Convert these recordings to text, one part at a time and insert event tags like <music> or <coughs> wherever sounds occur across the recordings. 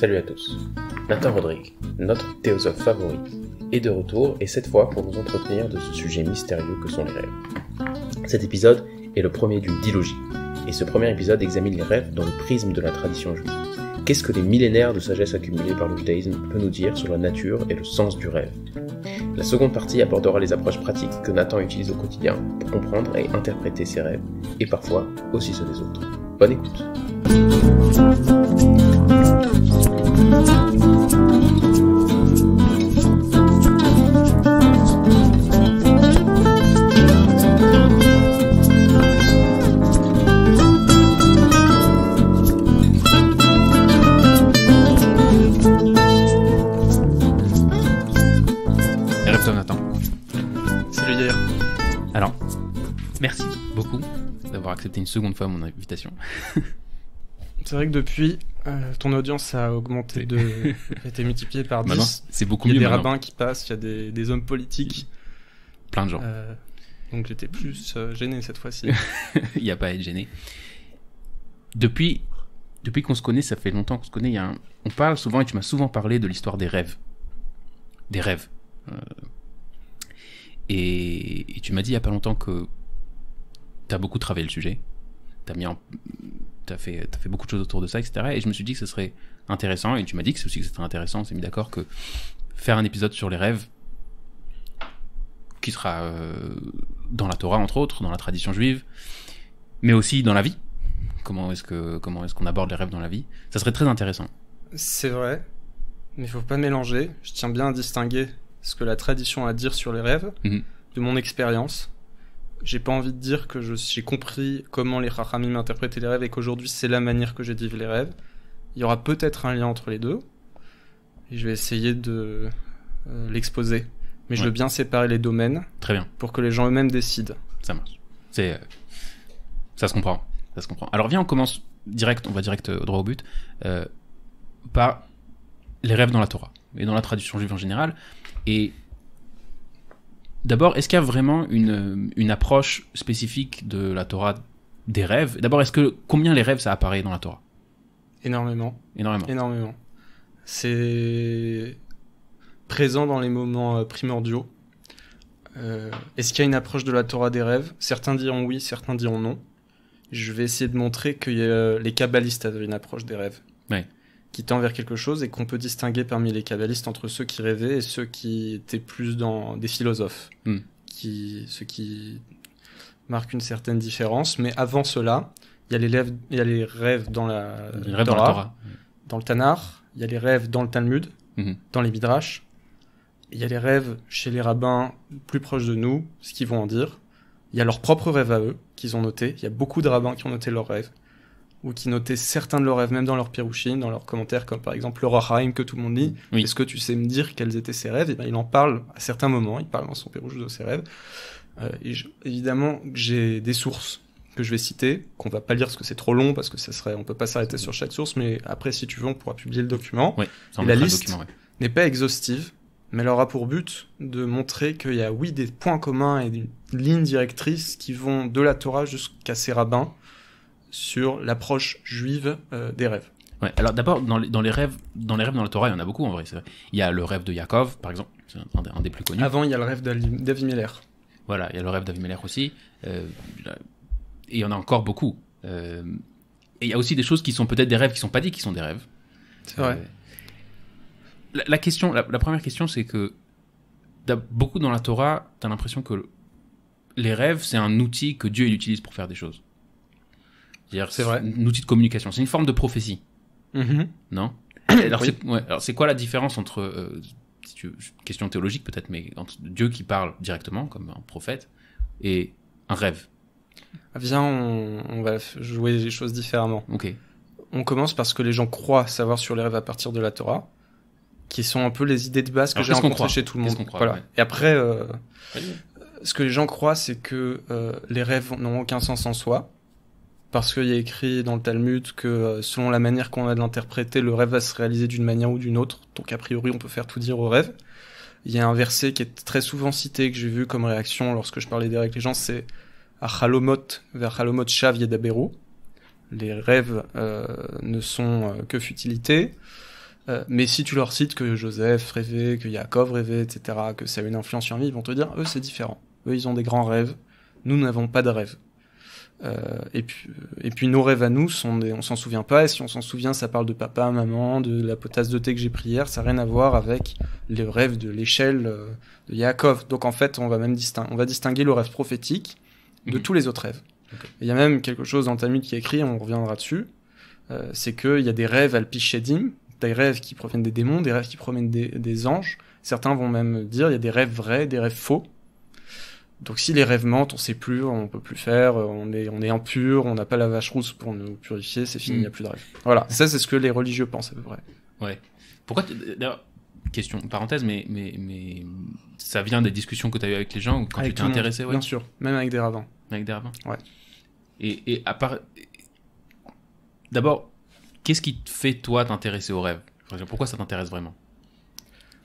Salut à tous. Nathan Rodrigue, notre théosophe favori, est de retour et cette fois pour vous entretenir de ce sujet mystérieux que sont les rêves. Cet épisode est le premier d'une dilogie et ce premier épisode examine les rêves dans le prisme de la tradition juive. Qu'est-ce que les millénaires de sagesse accumulés par le judaïsme peuvent nous dire sur la nature et le sens du rêve La seconde partie abordera les approches pratiques que Nathan utilise au quotidien pour comprendre et interpréter ses rêves et parfois aussi ceux des autres. Bonne écoute. Alors, j'attendais. Salut dire. Alors, merci beaucoup d'avoir accepté une seconde fois mon invitation. <laughs> C'est vrai que depuis, euh, ton audience a augmenté de, <laughs> a été multipliée par 10. Bah c'est beaucoup mieux. Il y a des rabbins qui passent, il y a des, hommes politiques. Plein de gens. Euh, donc j'étais plus euh, gêné cette fois-ci. <laughs> il n'y a pas à être gêné. Depuis, depuis qu'on se connaît, ça fait longtemps qu'on se connaît. On parle souvent et tu m'as souvent parlé de l'histoire des rêves. Des rêves. Et, tu m'as dit il n'y a pas longtemps que tu as beaucoup travaillé le sujet. Tu as mis en t'as fait, as fait beaucoup de choses autour de ça, etc. Et je me suis dit que ce serait intéressant, et tu m'as dit que c'est aussi que c'était intéressant, on s'est mis d'accord que faire un épisode sur les rêves, qui sera euh, dans la Torah entre autres, dans la tradition juive, mais aussi dans la vie. Comment est-ce que comment est-ce qu'on aborde les rêves dans la vie Ça serait très intéressant. C'est vrai, mais il faut pas mélanger. Je tiens bien à distinguer ce que la tradition a à dire sur les rêves mm-hmm. de mon expérience j'ai pas envie de dire que j'ai compris comment les Rahamim interprétaient les rêves et qu'aujourd'hui c'est la manière que j'ai dit les rêves. Il y aura peut-être un lien entre les deux. Et je vais essayer de euh, l'exposer. Mais je veux bien séparer les domaines. Très bien. Pour que les gens eux-mêmes décident. Ça marche. C'est, ça se comprend. Ça se comprend. Alors viens, on commence direct, on va direct euh, droit au but, euh, par les rêves dans la Torah et dans la tradition juive en général. Et D'abord, est-ce qu'il y a vraiment une, approche spécifique de la Torah des rêves D'abord, est-ce que combien les rêves ça apparaît dans la Torah Énormément. Énormément. Énormément. C'est présent dans les moments euh, primordiaux. Euh, est-ce qu'il y a une approche de la Torah des rêves Certains diront oui, certains diront non. Je vais essayer de montrer que euh, les kabbalistes avaient une approche des rêves. Ouais qui tend vers quelque chose et qu'on peut distinguer parmi les kabbalistes entre ceux qui rêvaient et ceux qui étaient plus dans des philosophes, hmm. qui, ce qui marque une certaine différence. Mais avant cela, il y a les rêves, il les rêves dans la dans, le Tanar, il y a les rêves dans le Talmud, hmm. dans les Midrash, il y a les rêves chez les rabbins plus proches de nous, ce qu'ils vont en dire. Il y a leurs propres rêves à eux qu'ils ont notés. Il y a beaucoup de rabbins qui ont noté leurs rêves ou qui notaient certains de leurs rêves, même dans leurs pirouchines, dans leurs commentaires, comme par exemple le que tout le monde lit. Est-ce que tu sais me dire quels étaient ses rêves Et eh ben, il en parle à certains moments, il parle dans son pirouche de ses rêves. Euh, et évidemment, j'ai des sources que je vais citer, qu'on va pas lire parce que c'est trop long, parce que ça serait, on peut pas s'arrêter sur chaque source, mais après, si tu veux, on pourra publier le document. la liste n'est pas exhaustive, mais elle aura pour but de montrer qu'il y a, oui, des points communs et des lignes directrices qui vont de la Torah jusqu'à ses rabbins, sur l'approche juive euh, des rêves. alors d'abord, dans, les rêves dans les rêves dans la Torah, il y en a beaucoup en vrai. Il y a le rêve de Yaakov, par exemple, c'est un, des plus connus. Avant, il y a le rêve d'Avi Voilà, il y a le rêve d'Avi aussi. Euh, et il y en a encore beaucoup. Euh, et il y a aussi des choses qui sont peut-être des rêves qui sont pas dits qui sont des rêves. C'est vrai. La, question, la, la première question, c'est que beaucoup dans la Torah, tu as l'impression que les rêves, c'est un outil que Dieu utilise pour faire des choses. C'est vrai. un outil de communication. C'est une forme de prophétie. Mm-hmm. Non <coughs> Alors, c'est quoi la différence entre, euh, question théologique peut-être, mais entre Dieu qui parle directement, comme un prophète, et un rêve Viens, ah, on, va jouer les choses différemment. Ok. On commence parce que les gens croient savoir sur les rêves à partir de la Torah qui sont un peu les idées de base que j'ai rencontrées chez tout le monde. Et après, euh, ce que les gens croient, c'est que euh, les rêves n'ont aucun sens en soi, parce qu'il y a écrit dans le Talmud que euh, selon la manière qu'on a de l'interpréter, le rêve va se réaliser d'une manière ou d'une autre. Donc a priori, on peut faire tout dire au rêve. Il y a un verset qui est très souvent cité que j'ai vu comme réaction lorsque je parlais des avec les gens, c'est Halomot vers Halomot Shav yedaberu ». Les rêves euh, ne sont euh, que futilité. mais si tu leur cites que Joseph rêvait, que Yaakov rêvait, etc., que ça a une influence sur lui, ils vont te dire, eux c'est différent. Eux ils ont des grands rêves, nous n'avons pas de rêves. Euh, et puis, euh, et puis nos rêves à nous, on s'en souvient pas. Et si on s'en souvient, ça parle de papa, maman, de la potasse de thé que j'ai pris hier. Ça n'a rien à voir avec les rêves de l'échelle euh, de Yaakov. Donc en fait, on va même distinguer, le rêve prophétique de mhm. tous les autres rêves. Il y a même quelque chose dans qui est écrit, on reviendra dessus, c'est qu'il y a des rêves alpichedim, des rêves qui proviennent des démons, des rêves qui proviennent des, des, anges. Certains vont même dire il y a des rêves vrais, des rêves faux. Donc si les rêves mentent, on sait plus, on ne peut plus faire, on est, on est impur, on n'a pas la vache rousse pour nous purifier, c'est fini, il mm. n'y a plus de rêve. Voilà, ça c'est ce que les religieux pensent à peu près. Ouais. Pourquoi d'ailleurs question parenthèse mais mais mais ça vient des discussions que tu as eues avec les gens ou quand tu t'es intéressé ouais. Bien sûr, même avec des ravins. Avec des ravins. Ouais. Et, et à part d'abord qu'est-ce qui te fait toi t'intéresser aux rêves Pourquoi ça t'intéresse vraiment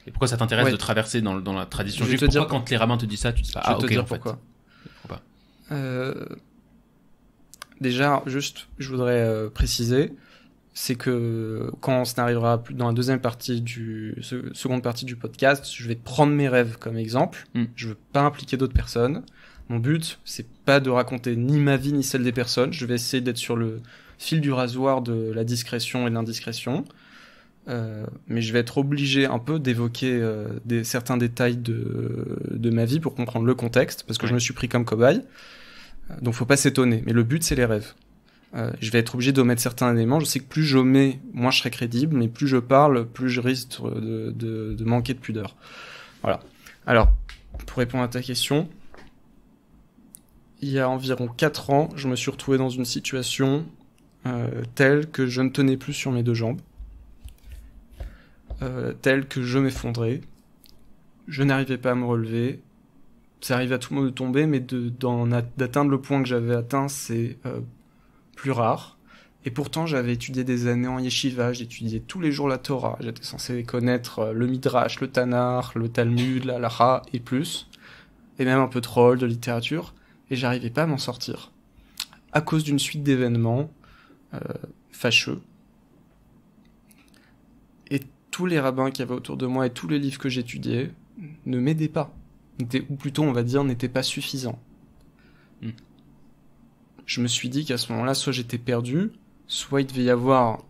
et pourquoi ça t'intéresse de traverser dans, la tradition juive Pourquoi dire... quand les rabbins te disent ça, tu ah, te dis pas, ah, euh, ok, Déjà, juste, je voudrais euh, préciser, c'est que quand on plus dans la deuxième partie du seconde partie du podcast, je vais prendre mes rêves comme exemple. Je mm. Je veux pas impliquer d'autres personnes. Mon but, c'est pas de raconter ni ma vie ni celle des personnes. Je vais essayer d'être sur le fil du rasoir de la discrétion et de l'indiscrétion. Euh, mais je vais être obligé un peu d'évoquer euh, des, certains détails de, ma vie pour comprendre le contexte, parce que je me suis pris comme cobaye. Euh, donc faut pas s'étonner. Mais le but, c'est les rêves. je vais être obligé d'omettre certains éléments. Je sais que plus mets, moins je serai crédible, mais plus je parle, plus je risque de, manquer de pudeur. Voilà. Alors, pour répondre à ta question, il y a environ 4 ans, je me suis retrouvé dans une situation telle que je ne tenais plus sur mes deux jambes. Euh, tel que je m'effondrais, je n'arrivais pas à me relever, ça arrive à tout le monde de tomber, mais d'atteindre le point que j'avais atteint, c'est euh, plus rare. Et pourtant, j'avais étudié des années en yeshiva, j'étudiais tous les jours la Torah, j'étais censé connaître euh, le Midrash, le Tanar, le Talmud, la Lara et plus, et même un peu de de littérature, et j'arrivais pas à m'en sortir. À cause d'une suite d'événements fâcheux, tous les rabbins qu'il y avait autour de moi et tous les livres que j'étudiais ne m'aidaient pas. Ou plutôt, on va dire, n'étaient pas suffisants. Hmm. Je me suis dit qu'à ce moment-là, soit j'étais perdu, soit il devait y avoir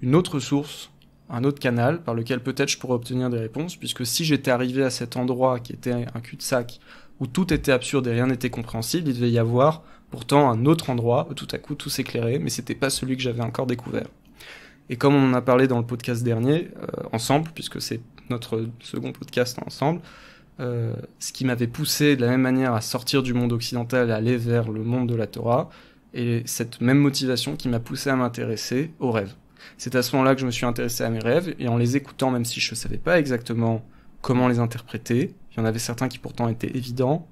une autre source, un autre canal par lequel peut-être je pourrais obtenir des réponses, puisque si j'étais arrivé à cet endroit qui était un cul-de-sac, où tout était absurde et rien n'était compréhensible, il devait y avoir pourtant un autre endroit où tout à coup tout s'éclairait, mais c'était pas celui que j'avais encore découvert. Et comme on en a parlé dans le podcast dernier, euh, ensemble, puisque c'est notre second podcast ensemble, euh, ce qui m'avait poussé de la même manière à sortir du monde occidental et aller vers le monde de la Torah, et cette même motivation qui m'a poussé à m'intéresser aux rêves. C'est à ce moment-là que je me suis intéressé à mes rêves, et en les écoutant, même si je ne savais pas exactement comment les interpréter, il y en avait certains qui pourtant étaient évidents,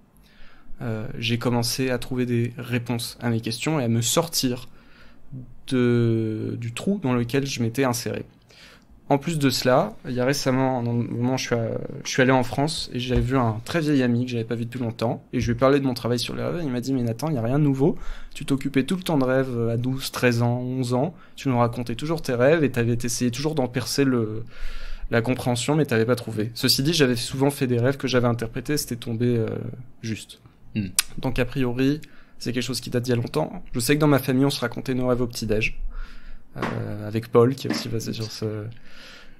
euh, j'ai commencé à trouver des réponses à mes questions et à me sortir de, du trou dans lequel je m'étais inséré. En plus de cela, il y a récemment, dans moment je suis, je suis allé en France et j'avais vu un très vieil ami que j'avais pas vu depuis longtemps et je lui ai parlé de mon travail sur les rêves. Et il m'a dit Mais Nathan, il n'y a rien de nouveau. Tu t'occupais tout le temps de rêves à 12, 13 ans, 11 ans. Tu nous racontais toujours tes rêves et tu avais essayé toujours d'en percer le, la compréhension, mais tu n'avais pas trouvé. Ceci dit, j'avais souvent fait des rêves que j'avais interprétés, c'était tombé euh, juste. Hmm. Donc a priori, c'est quelque chose qui date d'il y a longtemps. Je sais que dans ma famille, on se racontait nos rêves au petit-déj. Euh, avec Paul, qui est aussi passé sur ce.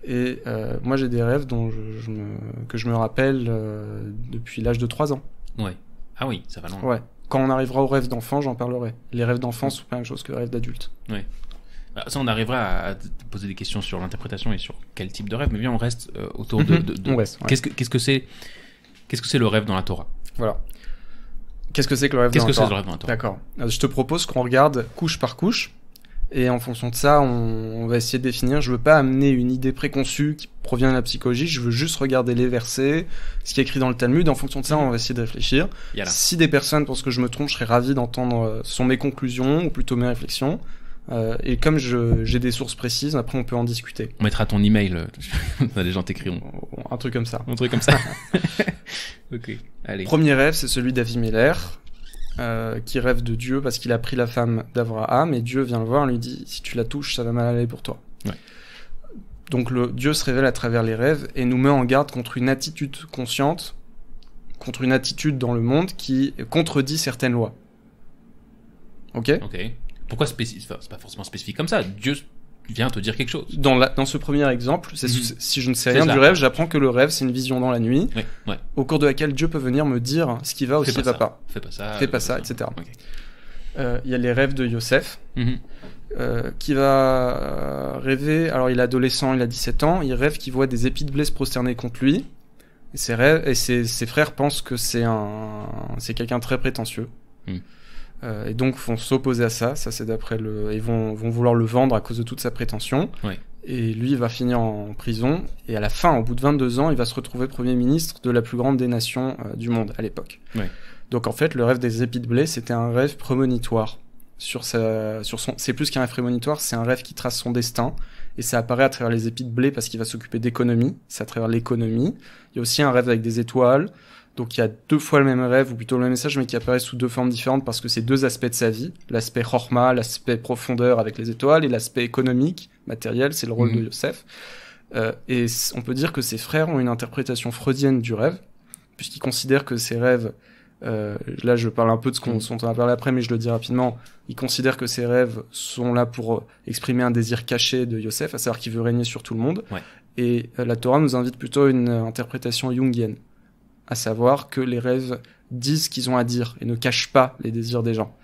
Et euh, moi, j'ai des rêves dont je, me... que je me rappelle euh, depuis l'âge de 3 ans. Ouais. Ah oui, ça va loin. Ouais. Quand on arrivera aux rêves d'enfant, j'en parlerai. Les rêves d'enfant sont pas la même chose que les rêves d'adulte. Ouais. Bah, ça, on arrivera à poser des questions sur l'interprétation et sur quel type de rêve, mais bien, on reste autour de. de, de... <laughs> Qu'est-ce que c'est -ce que Qu'est-ce que c'est le rêve dans la Torah Voilà. Qu'est-ce que c'est que le rêve quest D'accord. Euh, je te propose qu'on regarde couche par couche. Et en fonction de ça, on, va essayer de définir. Je veux pas amener une idée préconçue qui provient de la psychologie. Je veux juste regarder les versets, ce qui est écrit dans le Talmud. En fonction de ça, on va essayer de réfléchir. Si des personnes pensent que je me trompe, je serais ravi d'entendre. Euh, ce sont mes conclusions ou plutôt mes réflexions. Euh, et comme j'ai des sources précises, après on peut en discuter. On mettra ton email, euh, <laughs> les gens t'écriront. Un truc comme ça. Un truc comme ça. <laughs> ok, allez. Premier rêve, c'est celui d'Avi euh, qui rêve de Dieu parce qu'il a pris la femme d'Avraham, et Dieu vient le voir et lui dit Si tu la touches, ça va mal aller pour toi. Donc le, Dieu se révèle à travers les rêves et nous met en garde contre une attitude consciente, contre une attitude dans le monde qui contredit certaines lois. Ok Ok pourquoi spécifique c'est pas forcément spécifique comme ça. Dieu vient te dire quelque chose. Dans, dans ce premier exemple, mm-hmm. si je ne sais rien du rêve, j'apprends que le rêve, c'est une vision dans la nuit, au cours de laquelle Dieu peut venir me dire ce qui va ou ce qui ne va pas. Fais pas ça. Fais pas ça, euh, etc. Euh, il y a les rêves de Yosef, mm-hmm. euh, qui va rêver, alors il est adolescent, il a 17 ans, il rêve qu'il voit des épis de blé se prosterner contre lui, et ses, rêves, et ses, frères pensent que c'est, quelqu'un très prétentieux. Mm. Euh, et donc vont s'opposer à ça, ça c'est d'après le. Ils vont, vouloir le vendre à cause de toute sa prétention. Et lui va finir en prison. Et à la fin, au bout de 22 ans, il va se retrouver Premier ministre de la plus grande des nations euh, du monde à l'époque. Donc en fait, le rêve des épis de blé, c'était un rêve prémonitoire. Sur son, c'est plus qu'un rêve prémonitoire, c'est un rêve qui trace son destin. Et ça apparaît à travers les épis de blé parce qu'il va s'occuper d'économie. C'est à travers l'économie. Il y a aussi un rêve avec des étoiles. Donc il y a deux fois le même rêve, ou plutôt le même message, mais qui apparaît sous deux formes différentes parce que c'est deux aspects de sa vie. L'aspect Horma, l'aspect profondeur avec les étoiles, et l'aspect économique, matériel, c'est le rôle de mhm. Yosef. Euh, et on peut dire que ses frères ont une interprétation freudienne du rêve, puisqu'ils considèrent que ces rêves, euh, là je parle un peu de ce qu'on mmh. à parler après, mais je le dis rapidement, ils considèrent que ces rêves sont là pour euh, exprimer un désir caché de Yosef, à savoir qu'il veut régner sur tout le monde. Et la Torah nous invite plutôt à une interprétation jungienne à savoir que les rêves disent ce qu'ils ont à dire et ne cachent pas les désirs des gens.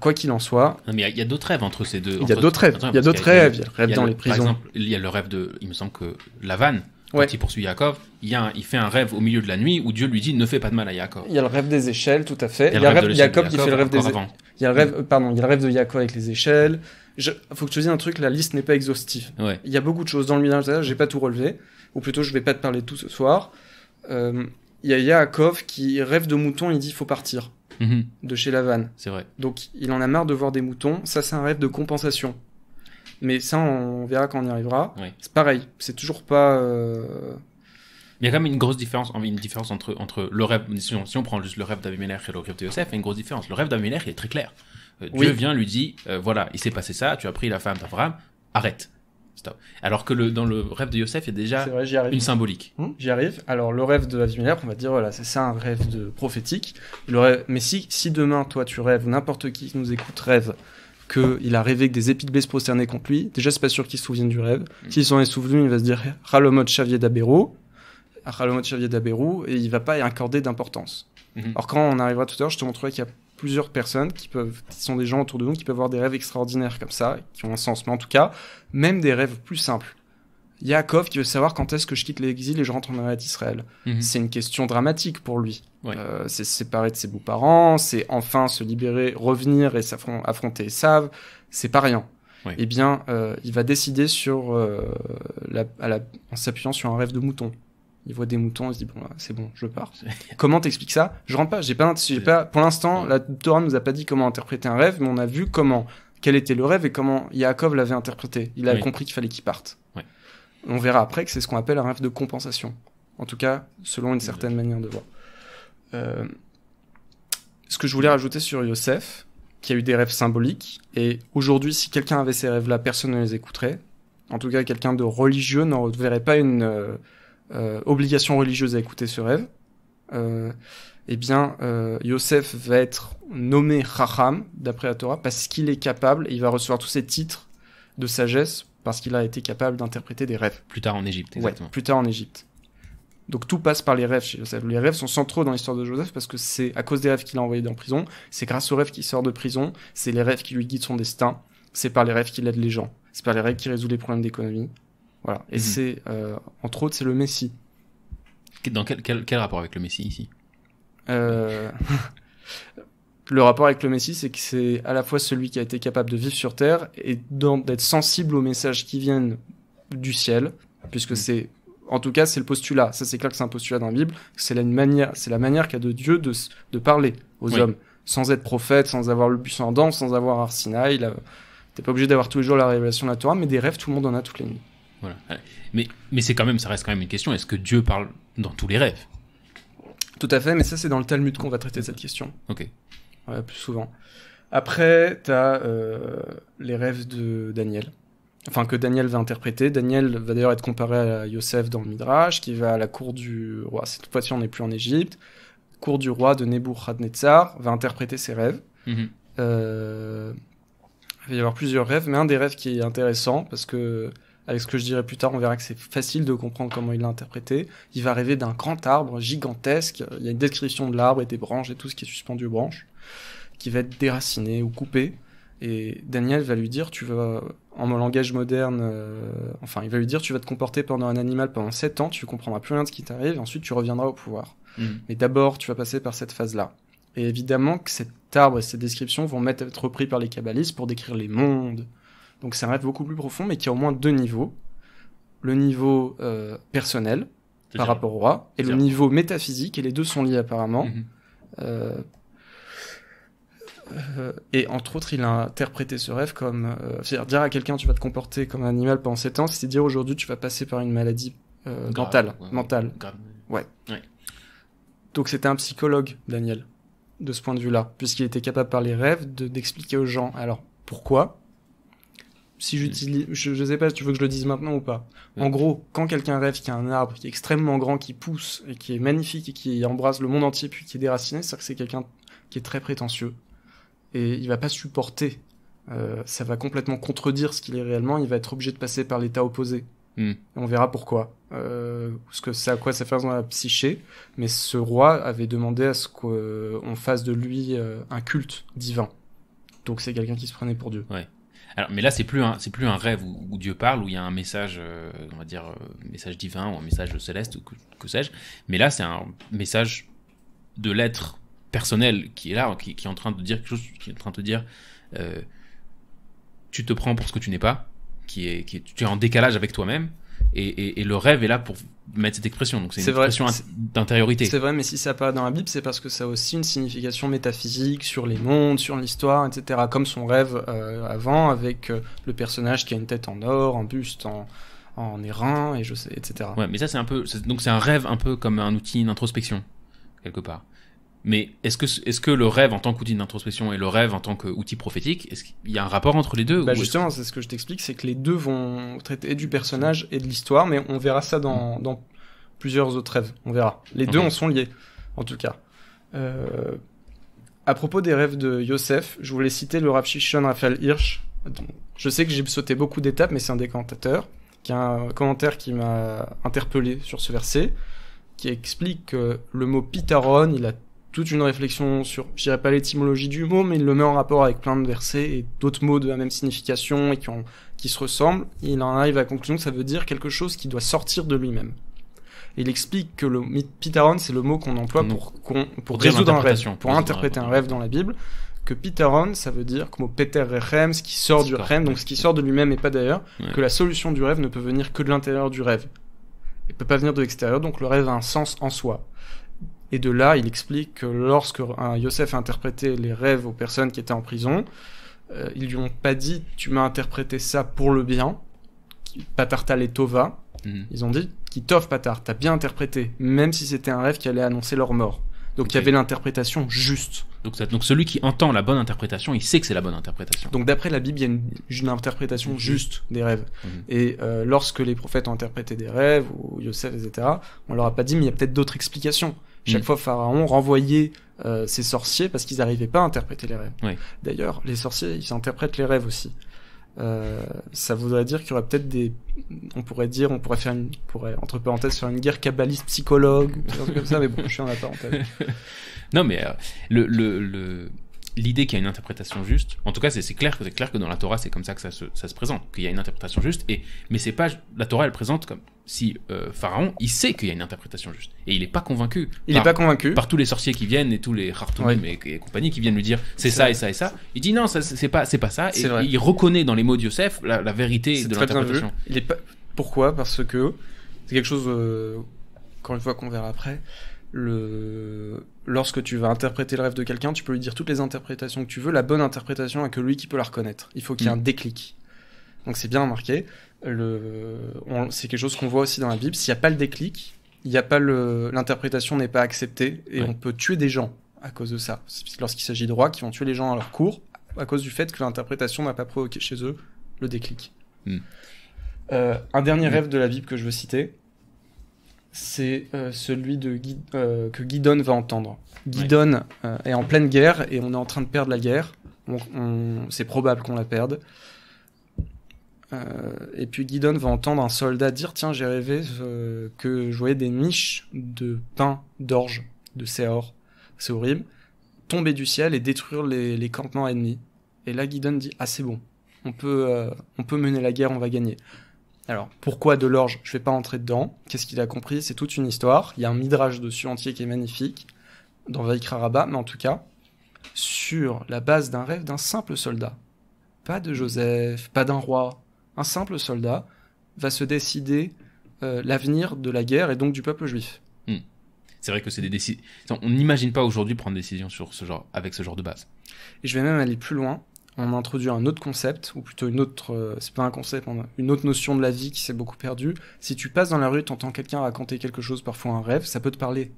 quoi qu'il en soit. mais il y a, d'autres rêves entre ces deux. Il y a d'autres rêves. Il y a d'autres rêves. Il y a le rêve dans les prisons. Par exemple, il y a le rêve de, il me semble que Lavanne, quand il poursuit Yaakov, il, y a il fait un rêve au milieu de la nuit où Dieu lui dit ne fais pas de mal à Yaakov. Il y a le rêve des échelles, tout à fait. Il y a le rêve de Jacob qui fait le rêve des échelles. Il y a le rêve, pardon, il y a le rêve de Yaakov avec les échelles. Je, faut que je te dise un truc, la liste n'est pas exhaustive. Il y a beaucoup de choses dans le Je j'ai pas tout relevé. Ou plutôt, je vais pas te parler de tout ce soir. Euh, il y a Yaakov qui rêve de moutons, il dit il faut partir mhm. de chez Lavanne. C'est vrai. Donc il en a marre de voir des moutons, ça c'est un rêve de compensation. Mais ça on verra quand on y arrivera. C'est pareil, c'est toujours pas... Euh, il y a quand même une grosse différence, entre, entre le rêve, si on, prend juste le rêve d'Abimelech et le rêve de Yosef, il une grosse différence. Le rêve d'Abimelech il est très clair. Euh, Dieu vient lui dit, voilà, il s'est passé ça, tu as pris la femme d'Avram arrête stop. Alors que le, dans le rêve de Yosef, il y a déjà une symbolique. Hmm, j'y arrive. Alors le rêve de Avimélec, on va dire, voilà, c'est ça un rêve de prophétique. Le rêve... Mais si, si demain, toi, tu rêves, n'importe qui qui nous écoute rêve qu'il a rêvé que des épis de blé se prosternaient contre lui, déjà, c'est pas sûr qu'il se souvienne du rêve. Hmm. S'il s'en est souvenu, il va se dire Ralomot Xavier d'Aberou, Ralomot Xavier d'Aberou et il va pas y accorder d'importance. alors hmm. quand on arrivera tout à l'heure, je te montrerai qu'il y a plusieurs personnes qui peuvent, sont des gens autour de nous, qui peuvent avoir des rêves extraordinaires comme ça, qui ont un sens, mais en tout cas, même des rêves plus simples. Yaakov qui veut savoir quand est-ce que je quitte l'exil et je rentre en Israël. Mhm. C'est une question dramatique pour lui. Euh, c'est se séparer de ses beaux-parents, c'est enfin se libérer, revenir et s'affronter savent C'est pas rien. Et Eh bien, euh, il va décider sur, euh, la, en s'appuyant sur un rêve de mouton il voit des moutons, il se dit bon, bah, c'est bon, je pars. <laughs> comment t'expliques ça Je rentre pas. J'ai pas, pas. Pour l'instant, la Torah nous a pas dit comment interpréter un rêve, mais on a vu comment, quel était le rêve et comment Yaakov l'avait interprété. Il a compris qu'il fallait qu'il parte. On verra après que c'est ce qu'on appelle un rêve de compensation. En tout cas, selon une certaine manière de voir. Euh, ce que je voulais rajouter sur Yosef, qui a eu des rêves symboliques, et aujourd'hui, si quelqu'un avait ces rêves-là, personne ne les écouterait. En tout cas, quelqu'un de religieux n'en verrait pas une. Euh, euh, obligation religieuse à écouter ce rêve, euh, eh bien, Joseph euh, va être nommé Chacham, d'après la Torah, parce qu'il est capable, il va recevoir tous ses titres de sagesse, parce qu'il a été capable d'interpréter des rêves. Plus tard en Égypte, exactement. plus tard en Égypte. Donc tout passe par les rêves chez Joseph. Les rêves sont centraux dans l'histoire de Joseph parce que c'est à cause des rêves qu'il a envoyé dans prison, c'est grâce aux rêves qu'il sort de prison, c'est les rêves qui lui guident son destin, c'est par les rêves qu'il aide les gens, c'est par les rêves qu'il résout les problèmes d'économie, voilà. Et mhm. c'est, euh, entre autres, c'est le Messie. Dans quel, quel, rapport avec le Messie ici euh, <laughs> Le rapport avec le Messie, c'est que c'est à la fois celui qui a été capable de vivre sur Terre et d'être sensible aux messages qui viennent du ciel, puisque mhm. c'est, en tout cas, c'est le postulat. Ça, c'est clair que c'est un postulat dans la Bible. C'est la manière, c'est la manière qu'a de Dieu de, de parler aux hommes, sans être prophète, sans avoir le buisson en sans avoir Arsinaï. T'es pas obligé d'avoir tous les jours la révélation de la Torah, mais des rêves, tout le monde en a toutes les nuits. Mais, mais c'est quand même, ça reste quand même une question. Est-ce que Dieu parle dans tous les rêves Tout à fait, mais ça c'est dans le Talmud qu'on va traiter cette question. Ok. Ouais, plus souvent. Après, tu as euh, les rêves de Daniel. Enfin, que Daniel va interpréter. Daniel va d'ailleurs être comparé à Yosef dans le Midrash, qui va à la cour du roi. Cette fois-ci, on n'est plus en Égypte. Cour du roi de Nebuchadnezzar va interpréter ses rêves. Mhm. Euh, il va y avoir plusieurs rêves, mais un des rêves qui est intéressant, parce que avec ce que je dirai plus tard, on verra que c'est facile de comprendre comment il l'a interprété. Il va rêver d'un grand arbre gigantesque. Il y a une description de l'arbre et des branches et tout ce qui est suspendu aux branches, qui va être déraciné ou coupé. Et Daniel va lui dire, tu vas, en mon langage moderne, euh, enfin, il va lui dire, tu vas te comporter pendant un animal pendant 7 ans, tu comprendras plus rien de ce qui t'arrive, ensuite tu reviendras au pouvoir. Mm. Mais d'abord, tu vas passer par cette phase-là. Et évidemment que cet arbre et cette description vont être repris par les kabbalistes pour décrire les mondes, donc c'est un rêve beaucoup plus profond, mais qui a au moins deux niveaux. Le niveau euh, personnel par rapport au roi, et le niveau métaphysique, et les deux sont liés apparemment. Mhm. Euh, euh, et entre autres, il a interprété ce rêve comme cest -à dire dire à quelqu'un tu vas te comporter comme un animal pendant 7 ans, c'est dire aujourd'hui tu vas passer par une maladie euh, mentale. mentale. Ouais. Donc c'était un psychologue, Daniel, de ce point de vue-là, puisqu'il était capable par les rêves d'expliquer aux gens alors pourquoi, si j'utilise, je, sais pas si tu veux que je le dise maintenant ou pas. En gros, quand quelqu'un rêve qu'il y a un arbre qui est extrêmement grand, qui pousse et qui est magnifique et qui embrasse le monde entier puis qui est déraciné, c'est-à-dire que c'est quelqu'un qui est très prétentieux et il va pas supporter. Euh, ça va complètement contredire ce qu'il est réellement. Il va être obligé de passer par l'état opposé. Hmm. on verra pourquoi. Euh, ce que c'est à quoi ça fait dans la psyché. Mais ce roi avait demandé à ce qu'on fasse de lui euh, un culte divin. Donc c'est quelqu'un qui se prenait pour Dieu. Ouais mais là, c'est plus un, c'est plus un rêve où, Dieu parle, où il y a un message, euh, on va dire, euh, message divin ou un message céleste ou que, sais-je. Mais là, c'est un message de l'être personnel qui est là, qui, est en train de dire quelque chose, qui est en train de dire, euh, tu te prends pour ce que tu n'es pas, qui est, qui est, tu es en décalage avec toi-même. Et, le rêve est là pour mettre cette expression. Donc c'est une expression d'intériorité. C'est vrai, mais si ça pas dans la Bible, c'est parce que ça a aussi une signification métaphysique sur les mondes, sur l'histoire, etc. Comme son rêve euh, avant, avec euh, le personnage qui a une tête en or, un buste en en airain et je sais etc. Ouais, mais ça c'est un peu donc c'est un rêve un peu comme un outil d'introspection quelque part. Mais est-ce que, est que le rêve en tant qu'outil d'introspection et le rêve en tant qu'outil prophétique, est-ce qu'il y a un rapport entre les deux bah, Justement, c'est -ce, que... je t'explique, c'est que les deux vont traiter du personnage et de l'histoire, mais on verra ça dans, mm. plusieurs autres rêves, on verra. Les deux en sont liés, en tout cas. Euh, à propos des rêves de Yosef, je voulais citer le Rav Shishon Raphaël Hirsch. Je sais que j'ai sauté beaucoup d'étapes, mais c'est un décantateur, qui a un commentaire qui m'a interpellé sur ce verset, qui explique que le mot pitaron, il a toute une réflexion sur, je dirais pas l'étymologie du mot, mais il le met en rapport avec plein de versets et d'autres mots de la même signification et qui, ont, qui se ressemblent. il en arrive à la conclusion que ça veut dire quelque chose qui doit sortir de lui-même. Il explique que le pitaron, c'est le mot qu'on emploie pour, pour, résoudre un rêve, pour, interpréter un rêve dans la Bible. Que pitaron, ça veut dire, comme au peter rechem, ce qui sort du rêve, donc ce qui sort de lui-même et pas d'ailleurs, que la solution du rêve ne peut venir que de l'intérieur du rêve. Il peut pas venir de l'extérieur, donc le rêve a un sens en soi. Et de là, il explique que lorsque Yosef a interprété les rêves aux personnes qui étaient en prison, euh, ils lui ont pas dit tu m'as interprété ça pour le bien, Patartal et Tova, mhm. ils ont dit qui Kitov Patar, t'as bien interprété, même si c'était un rêve qui allait annoncer leur mort. Donc il y avait l'interprétation juste. Donc, donc, celui qui entend la bonne interprétation, il sait que c'est la bonne interprétation. Donc d'après la Bible, il y a une, interprétation mhm. juste des rêves. Mhm. Et euh, lorsque les prophètes ont interprété des rêves, ou Yosef, etc., on leur a pas dit, mais il y a peut-être d'autres explications. Chaque mm. fois, Pharaon renvoyait euh, ses sorciers parce qu'ils n'arrivaient pas à interpréter les rêves. D'ailleurs, les sorciers, ils interprètent les rêves aussi. Euh, ça voudrait dire qu'il y aurait peut-être des, on pourrait dire, on pourrait faire une, on pourrait entre parenthèses faire une guerre kabbaliste psychologue, comme ça, mais bon, je suis en la parenthèse. <laughs> non, mais euh, le, le, le, l'idée qu'il y a une interprétation juste. En tout cas, c'est clair, c'est clair que dans la Torah, c'est comme ça que ça se, ça se présente, qu'il y a une interprétation juste. Et mais c'est pas la Torah, elle présente comme si euh, Pharaon, il sait qu'il y a une interprétation juste, et il n'est pas convaincu. Il n'est pas convaincu par tous les sorciers qui viennent et tous les khartoum et, compagnie qui viennent lui dire c'est ça et ça et ça. Il dit non, c'est pas c'est pas ça. Et, il reconnaît dans les mots de Yosef la, vérité de l'interprétation. Il Pourquoi Parce que c'est quelque chose. quand euh, une fois qu'on verra après. Le lorsque tu vas interpréter le rêve de quelqu'un, tu peux lui dire toutes les interprétations que tu veux, la bonne interprétation est que lui qui peut la reconnaître. Il faut qu'il y ait mm. un déclic. Donc c'est bien remarqué. Le... C'est quelque chose qu'on voit aussi dans la Bible. S'il n'y a pas le déclic, il y a pas l'interprétation n'est pas acceptée et on peut tuer des gens à cause de ça. Lorsqu'il s'agit de rois qui vont tuer les gens à leur cours à cause du fait que l'interprétation n'a pas provoqué chez eux le déclic. Mm. Euh, un dernier rêve de la Bible que je veux citer, c'est euh, celui de euh, que Guidon va entendre. Guidon euh, est en pleine guerre et on est en train de perdre la guerre. c'est probable qu'on la perde. et puis Guidon va entendre un soldat dire Tiens, j'ai rêvé que je voyais des niches de pain, d'orge, de séor. C'est horrible. Tomber du ciel et détruire les, campements ennemis. Et là, Guidon dit Ah, c'est bon. On peut, on peut mener la guerre, on va gagner. Alors, pourquoi de l'orge Je ne vais pas entrer dedans. Qu'est-ce qu'il a compris C'est toute une histoire. Il y a un midrage dessus entier qui est magnifique, dans Vaikra mais en tout cas, sur la base d'un rêve d'un simple soldat. Pas de Joseph, pas d'un roi. Un simple soldat va se décider euh, l'avenir de la guerre et donc du peuple juif. Hmm. C'est vrai que c'est des décisions. On n'imagine pas aujourd'hui prendre des décisions sur ce genre, avec ce genre de base. Et je vais même aller plus loin on introduit un autre concept, ou plutôt une autre, euh, c'est pas un concept, on une autre notion de la vie qui s'est beaucoup perdue. Si tu passes dans la rue, t'entends quelqu'un raconter quelque chose, parfois un rêve, ça peut te parler.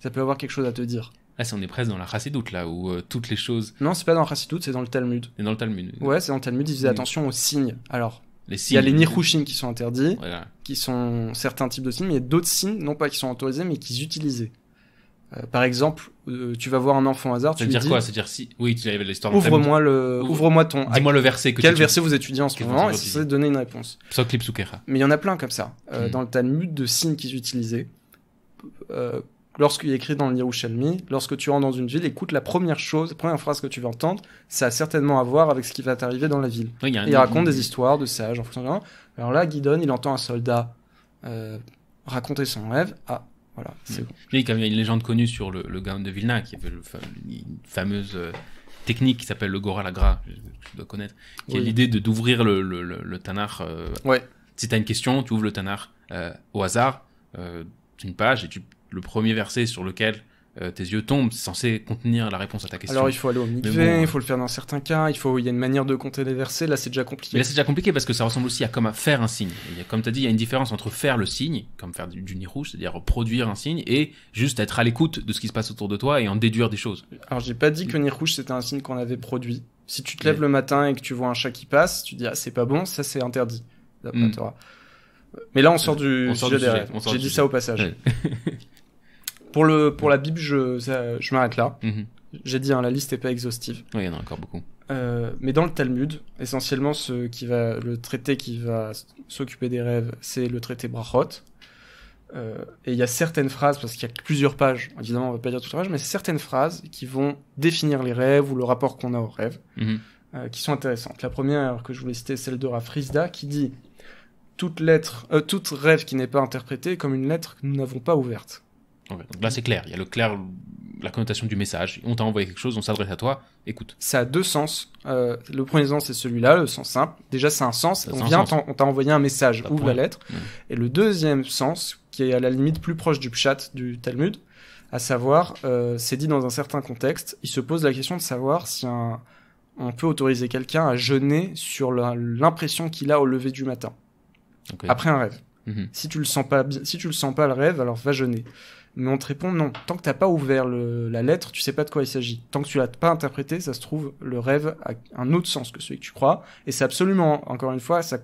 Ça peut avoir quelque chose à te dire. Ah, si on est presque dans la Chassidoute, là, où euh, toutes les choses. Non, c'est pas dans la Chassidoute, c'est dans le Talmud. C'est dans le Talmud. Ouais, c'est dans le Talmud, ils faisaient mm. attention aux signes. Alors, il y a les Nihushin qui sont interdits, qui sont certains types de signes, mais il y a d'autres signes, non pas qui sont autorisés, mais qu'ils utilisaient. Euh, par exemple, euh, tu vas voir un enfant hasard. tu dire quoi C'est dire si. Oui, tu Ouvre-moi le. Ouvre-moi ton. Dis-moi le verset que Quel verset vous étudiez en ce moment Et c'est donner une réponse. Clip Mais il y en a plein comme ça. Euh, hmm. Dans le Talmud de signes qu'ils utilisaient. Euh, lorsqu'il est écrit dans le Yerushalmi, lorsque tu rentres dans une ville, écoute la première chose, première phrase que tu vas entendre, ça a certainement à voir avec ce qui va t'arriver dans la ville. il, raconte des histoires de sages en fonction Alors là, Guidon, il entend un soldat euh, raconter son rêve. à voilà, mm. c'est Il y a une légende connue sur le, le de Vilna, qui avait une fameuse euh, technique qui s'appelle le Gora Lagra, Tu dois connaître, qui est l'idée de d'ouvrir le, le, Tanar. Euh, ouais. Si tu as une question, tu ouvres le Tanar euh, au hasard, une page, et tu, le premier verset sur lequel euh, tes yeux tombent, c'est censé contenir la réponse à ta question. Alors il faut aller au mikvé, il euh, faut le faire dans certains cas, il faut il y a une manière de compter les versets, là c'est déjà compliqué. Mais là c'est déjà compliqué parce que ça ressemble aussi à comme faire un signe. comme tu as dit, il y a une différence entre faire le signe, comme faire du, nirouche, c'est-à-dire produire un signe et juste être à l'écoute de ce qui se passe autour de toi et en déduire des choses. Alors j'ai pas dit que nirouche, c'était un signe qu'on avait produit. Si tu te lèves le matin et que tu vois un chat qui passe, tu dis ah c'est pas bon, ça c'est interdit. Hmm. Mais là on sort du on sort sujet, J'ai dit ça au passage. <laughs> Pour, le, pour la Bible, je, je m'arrête là. Mhm. J'ai dit, hein, la liste n'est pas exhaustive. Oui, il y en a encore beaucoup. Euh, mais dans le Talmud, essentiellement, ce qui va, le traité qui va s'occuper des rêves, c'est le traité Brachot. Euh, et il y a certaines phrases, parce qu'il y a plusieurs pages, évidemment, on ne va pas dire toutes les pages, mais certaines phrases qui vont définir les rêves ou le rapport qu'on a aux rêves, mhm. euh, qui sont intéressantes. La première que je voulais citer, celle de Rafrizda, qui dit toute lettre, tout rêve qui n'est pas interprétée comme une lettre que nous n'avons pas ouverte. Donc là, c'est clair. Il y a le clair, la connotation du message. On t'a envoyé quelque chose, on s'adresse à toi. Écoute. Ça a deux sens. Euh, le premier sens, c'est celui-là, le sens simple. Déjà, c'est un sens. on vient, on t'a envoyé un message, où va lettre. Et le deuxième sens, qui est à la limite plus proche du chat du Talmud, à savoir, euh, c'est dit dans un certain contexte. Il se pose la question de savoir si on peut autoriser quelqu'un à jeûner sur l'impression qu'il a au lever du matin. Après un rêve. Mhm. Si tu le sens pas, si tu le sens pas le rêve, alors va jeûner mais on te répond non. Tant que t'as pas ouvert la lettre, tu sais pas de quoi il s'agit. Tant que tu l'as pas interprété, ça se trouve, le rêve a un autre sens que celui que tu crois. Et c'est absolument, encore une fois, ça,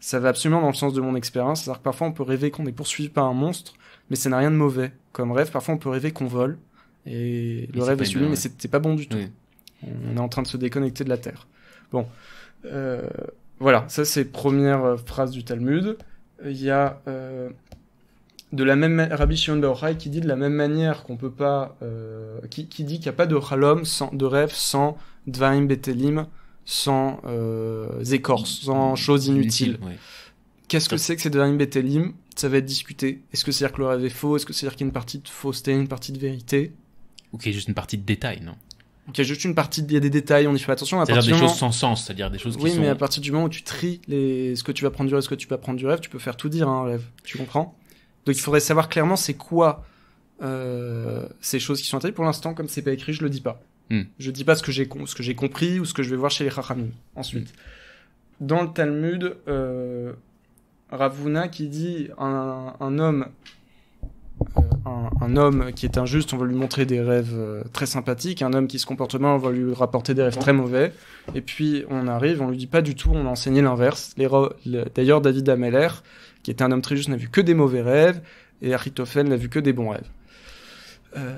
ça va absolument dans le sens de mon expérience. C'est-à-dire que parfois on peut rêver qu'on est poursuivi par un monstre, mais ça n'a rien de mauvais comme rêve. Parfois on peut rêver qu'on vole, et, le rêve est celui, mais c'est pas bon du tout. On est en train de se déconnecter de la Terre. Bon. Euh, voilà, ça c'est première euh, phrase du Talmud. Il y a euh, de la même Rabbi Shimon qui dit de la même manière qu'on peut pas euh, qui, dit qu'il n'y a pas de halom sans de rêve sans dva'im betelim sans écorce, euh, sans choses inutiles qu'est-ce que c'est que ces dva'im betelim ça va être discuté est-ce que c'est à dire que le rêve est faux est-ce que c'est à dire qu'il y a une partie de fausseté une partie de vérité ou qu'il y a juste une partie de détail non il y a juste une partie, il y a des détails, on y fait attention. C'est-à-dire des choses sans sens, c'est-à-dire des choses qui oui, sont... mais à partir du moment où tu tries les... ce que tu vas prendre du rêve, ce que tu vas prendre du rêve, tu peux faire tout dire, un hein, rêve. Tu comprends donc il faudrait savoir clairement c'est quoi euh, ces choses qui sont interdites. Pour l'instant, comme c'est pas écrit, je le dis pas. Hmm. Je dis pas ce que j'ai ce que j'ai compris ou ce que je vais voir chez les Chachamim. Ensuite, hmm. dans le Talmud, euh, Ravuna qui dit un, homme euh, un, homme qui est injuste, on va lui montrer des rêves euh, très sympathiques. Un homme qui se comporte mal, on va lui rapporter des rêves très mauvais. Et puis on arrive, on lui dit pas du tout, on a enseigné l'inverse. D'ailleurs, David Ameller qui était un homme très juste, n'a vu que des mauvais rêves, et Architophène n'a vu que des bons rêves. Euh,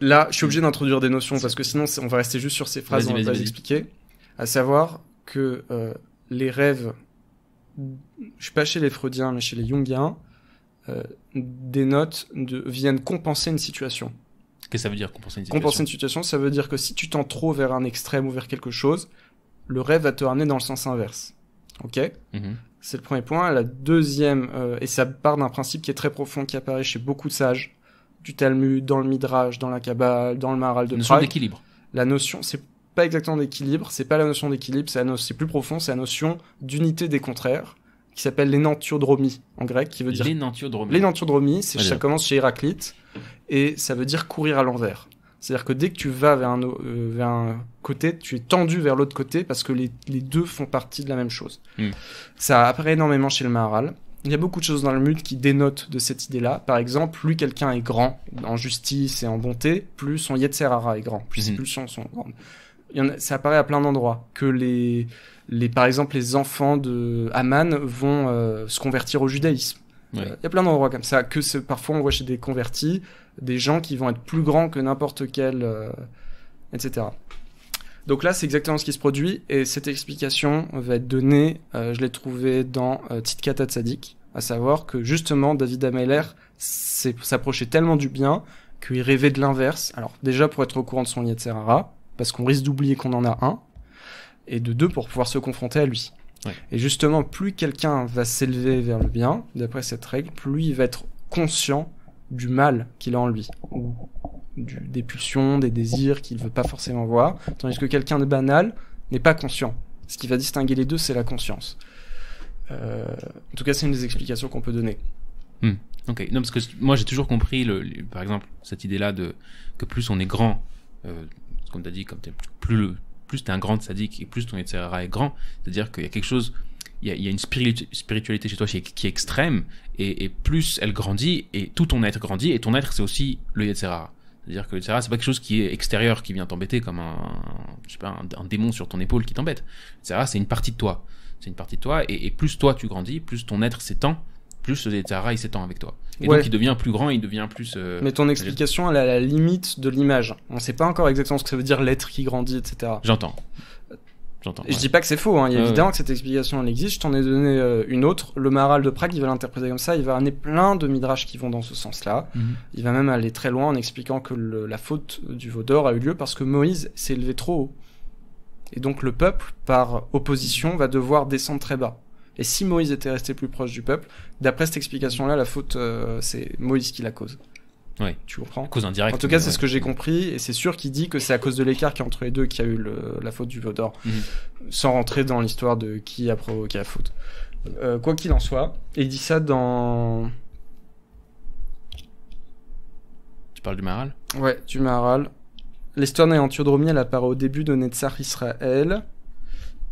là, je suis obligé d'introduire des notions parce que sinon on va rester juste sur ces phrases, on va pas les expliquer. À savoir que euh, les rêves, je suis pas chez les Freudiens mais chez les Jungiens, euh, des notes de, viennent compenser une situation. Qu'est-ce que ça veut dire compenser une situation Compenser une situation, ça veut dire que si tu tends trop vers un extrême ou vers quelque chose, le rêve va te ramener dans le sens inverse. Ok mhm. C'est le premier point. La deuxième, euh, et ça part d'un principe qui est très profond, qui apparaît chez beaucoup de sages, du Talmud, dans le Midrash, dans la Kabbale, dans le maral de Prague. La notion d'équilibre. La notion, c'est pas exactement d'équilibre, c'est pas la notion d'équilibre, c'est plus profond, c'est la notion d'unité des contraires, qui s'appelle l'énantiodromie en grec, qui veut dire. L'énantiodromie. L'énantiodromie, ça commence chez Héraclite, et ça veut dire courir à l'envers. C'est-à-dire que dès que tu vas euh, vers un, côté, tu es tendu vers l'autre côté parce que les, deux font partie de la même chose. Hmm. Ça apparaît énormément chez le Maharal. Il y a beaucoup de choses dans le Mute qui dénotent de cette idée-là. Par exemple, plus quelqu'un est grand en justice et en bonté, plus son Yetzerara est grand, plus ses hmm. pulsions sont grandes. ça apparaît à plein d'endroits que les, par exemple, les enfants de Aman vont euh, se convertir au judaïsme. Il y a plein d'endroits comme ça que parfois on voit chez des convertis des gens qui vont être plus grands que n'importe quel, euh, etc. Donc là, c'est exactement ce qui se produit, et cette explication va être donnée, euh, je l'ai trouvé dans euh, Titkata Tzadik, à savoir que justement, David Ameller s'approchait tellement du bien qu'il rêvait de l'inverse. Alors déjà, pour être au courant de son Yetzerara, parce qu'on risque d'oublier qu'on en a un, et de deux, pour pouvoir se confronter à lui. Et justement, plus quelqu'un va s'élever vers le bien, d'après cette règle, plus il va être conscient du mal qu'il a en lui, ou des pulsions, des désirs qu'il ne veut pas forcément voir, tandis que quelqu'un de banal n'est pas conscient. Ce qui va distinguer les deux, c'est la conscience. Euh, en tout cas, c'est une des explications qu'on peut donner. Hmm. Ok, non, parce que moi j'ai toujours compris, le, par exemple, cette idée-là de que plus on est grand, euh, comme tu dit, plus, plus tu un grand sadique et plus ton etc. est grand, c'est-à-dire qu'il y a quelque chose il y, a, une spiritualité chez toi qui est, qui est extrême, et, plus elle grandit, et tout ton être grandit, et ton être, c'est aussi le Yetzera. C'est-à-dire que le Yetzera, c'est pas quelque chose qui est extérieur, qui vient t'embêter comme un, je sais pas, un, démon sur ton épaule qui t'embête. Yetzera, c'est une partie de toi. C'est une partie de toi, et, plus toi tu grandis, plus ton être s'étend, plus le Yetzera il s'étend avec toi. Et donc il devient plus grand, il devient plus. Euh, Mais ton explication, elle a la limite de l'image. On ne sait pas encore exactement ce que ça veut dire l'être qui grandit, etc. J'entends. Je dis pas que c'est faux, hein. il est évident que cette explication elle existe. Je t'en ai donné euh, une autre. Le Maral de Prague, il va l'interpréter comme ça. Il va amener plein de midrash qui vont dans ce sens-là. Mhm. Il va même aller très loin en expliquant que la faute du veau d'or a eu lieu parce que Moïse s'est élevé trop haut. Et donc le peuple, par opposition, va devoir descendre très bas. Et si Moïse était resté plus proche du peuple, d'après cette explication-là, la faute, euh, c'est Moïse qui la cause. Tu comprends cause indirecte. En tout cas, c'est ce que j'ai compris. Et c'est sûr qu'il dit que c'est à cause de l'écart qui entre les deux qu'il y a eu la faute du Vaudor. Mhm. Sans rentrer dans l'histoire de qui a provoqué la faute. Euh, quoi qu'il en soit, il dit ça dans. Tu parles du Maharal Ouais, du Maharal. L'histoire n'est elle apparaît au début de Netzach Israël.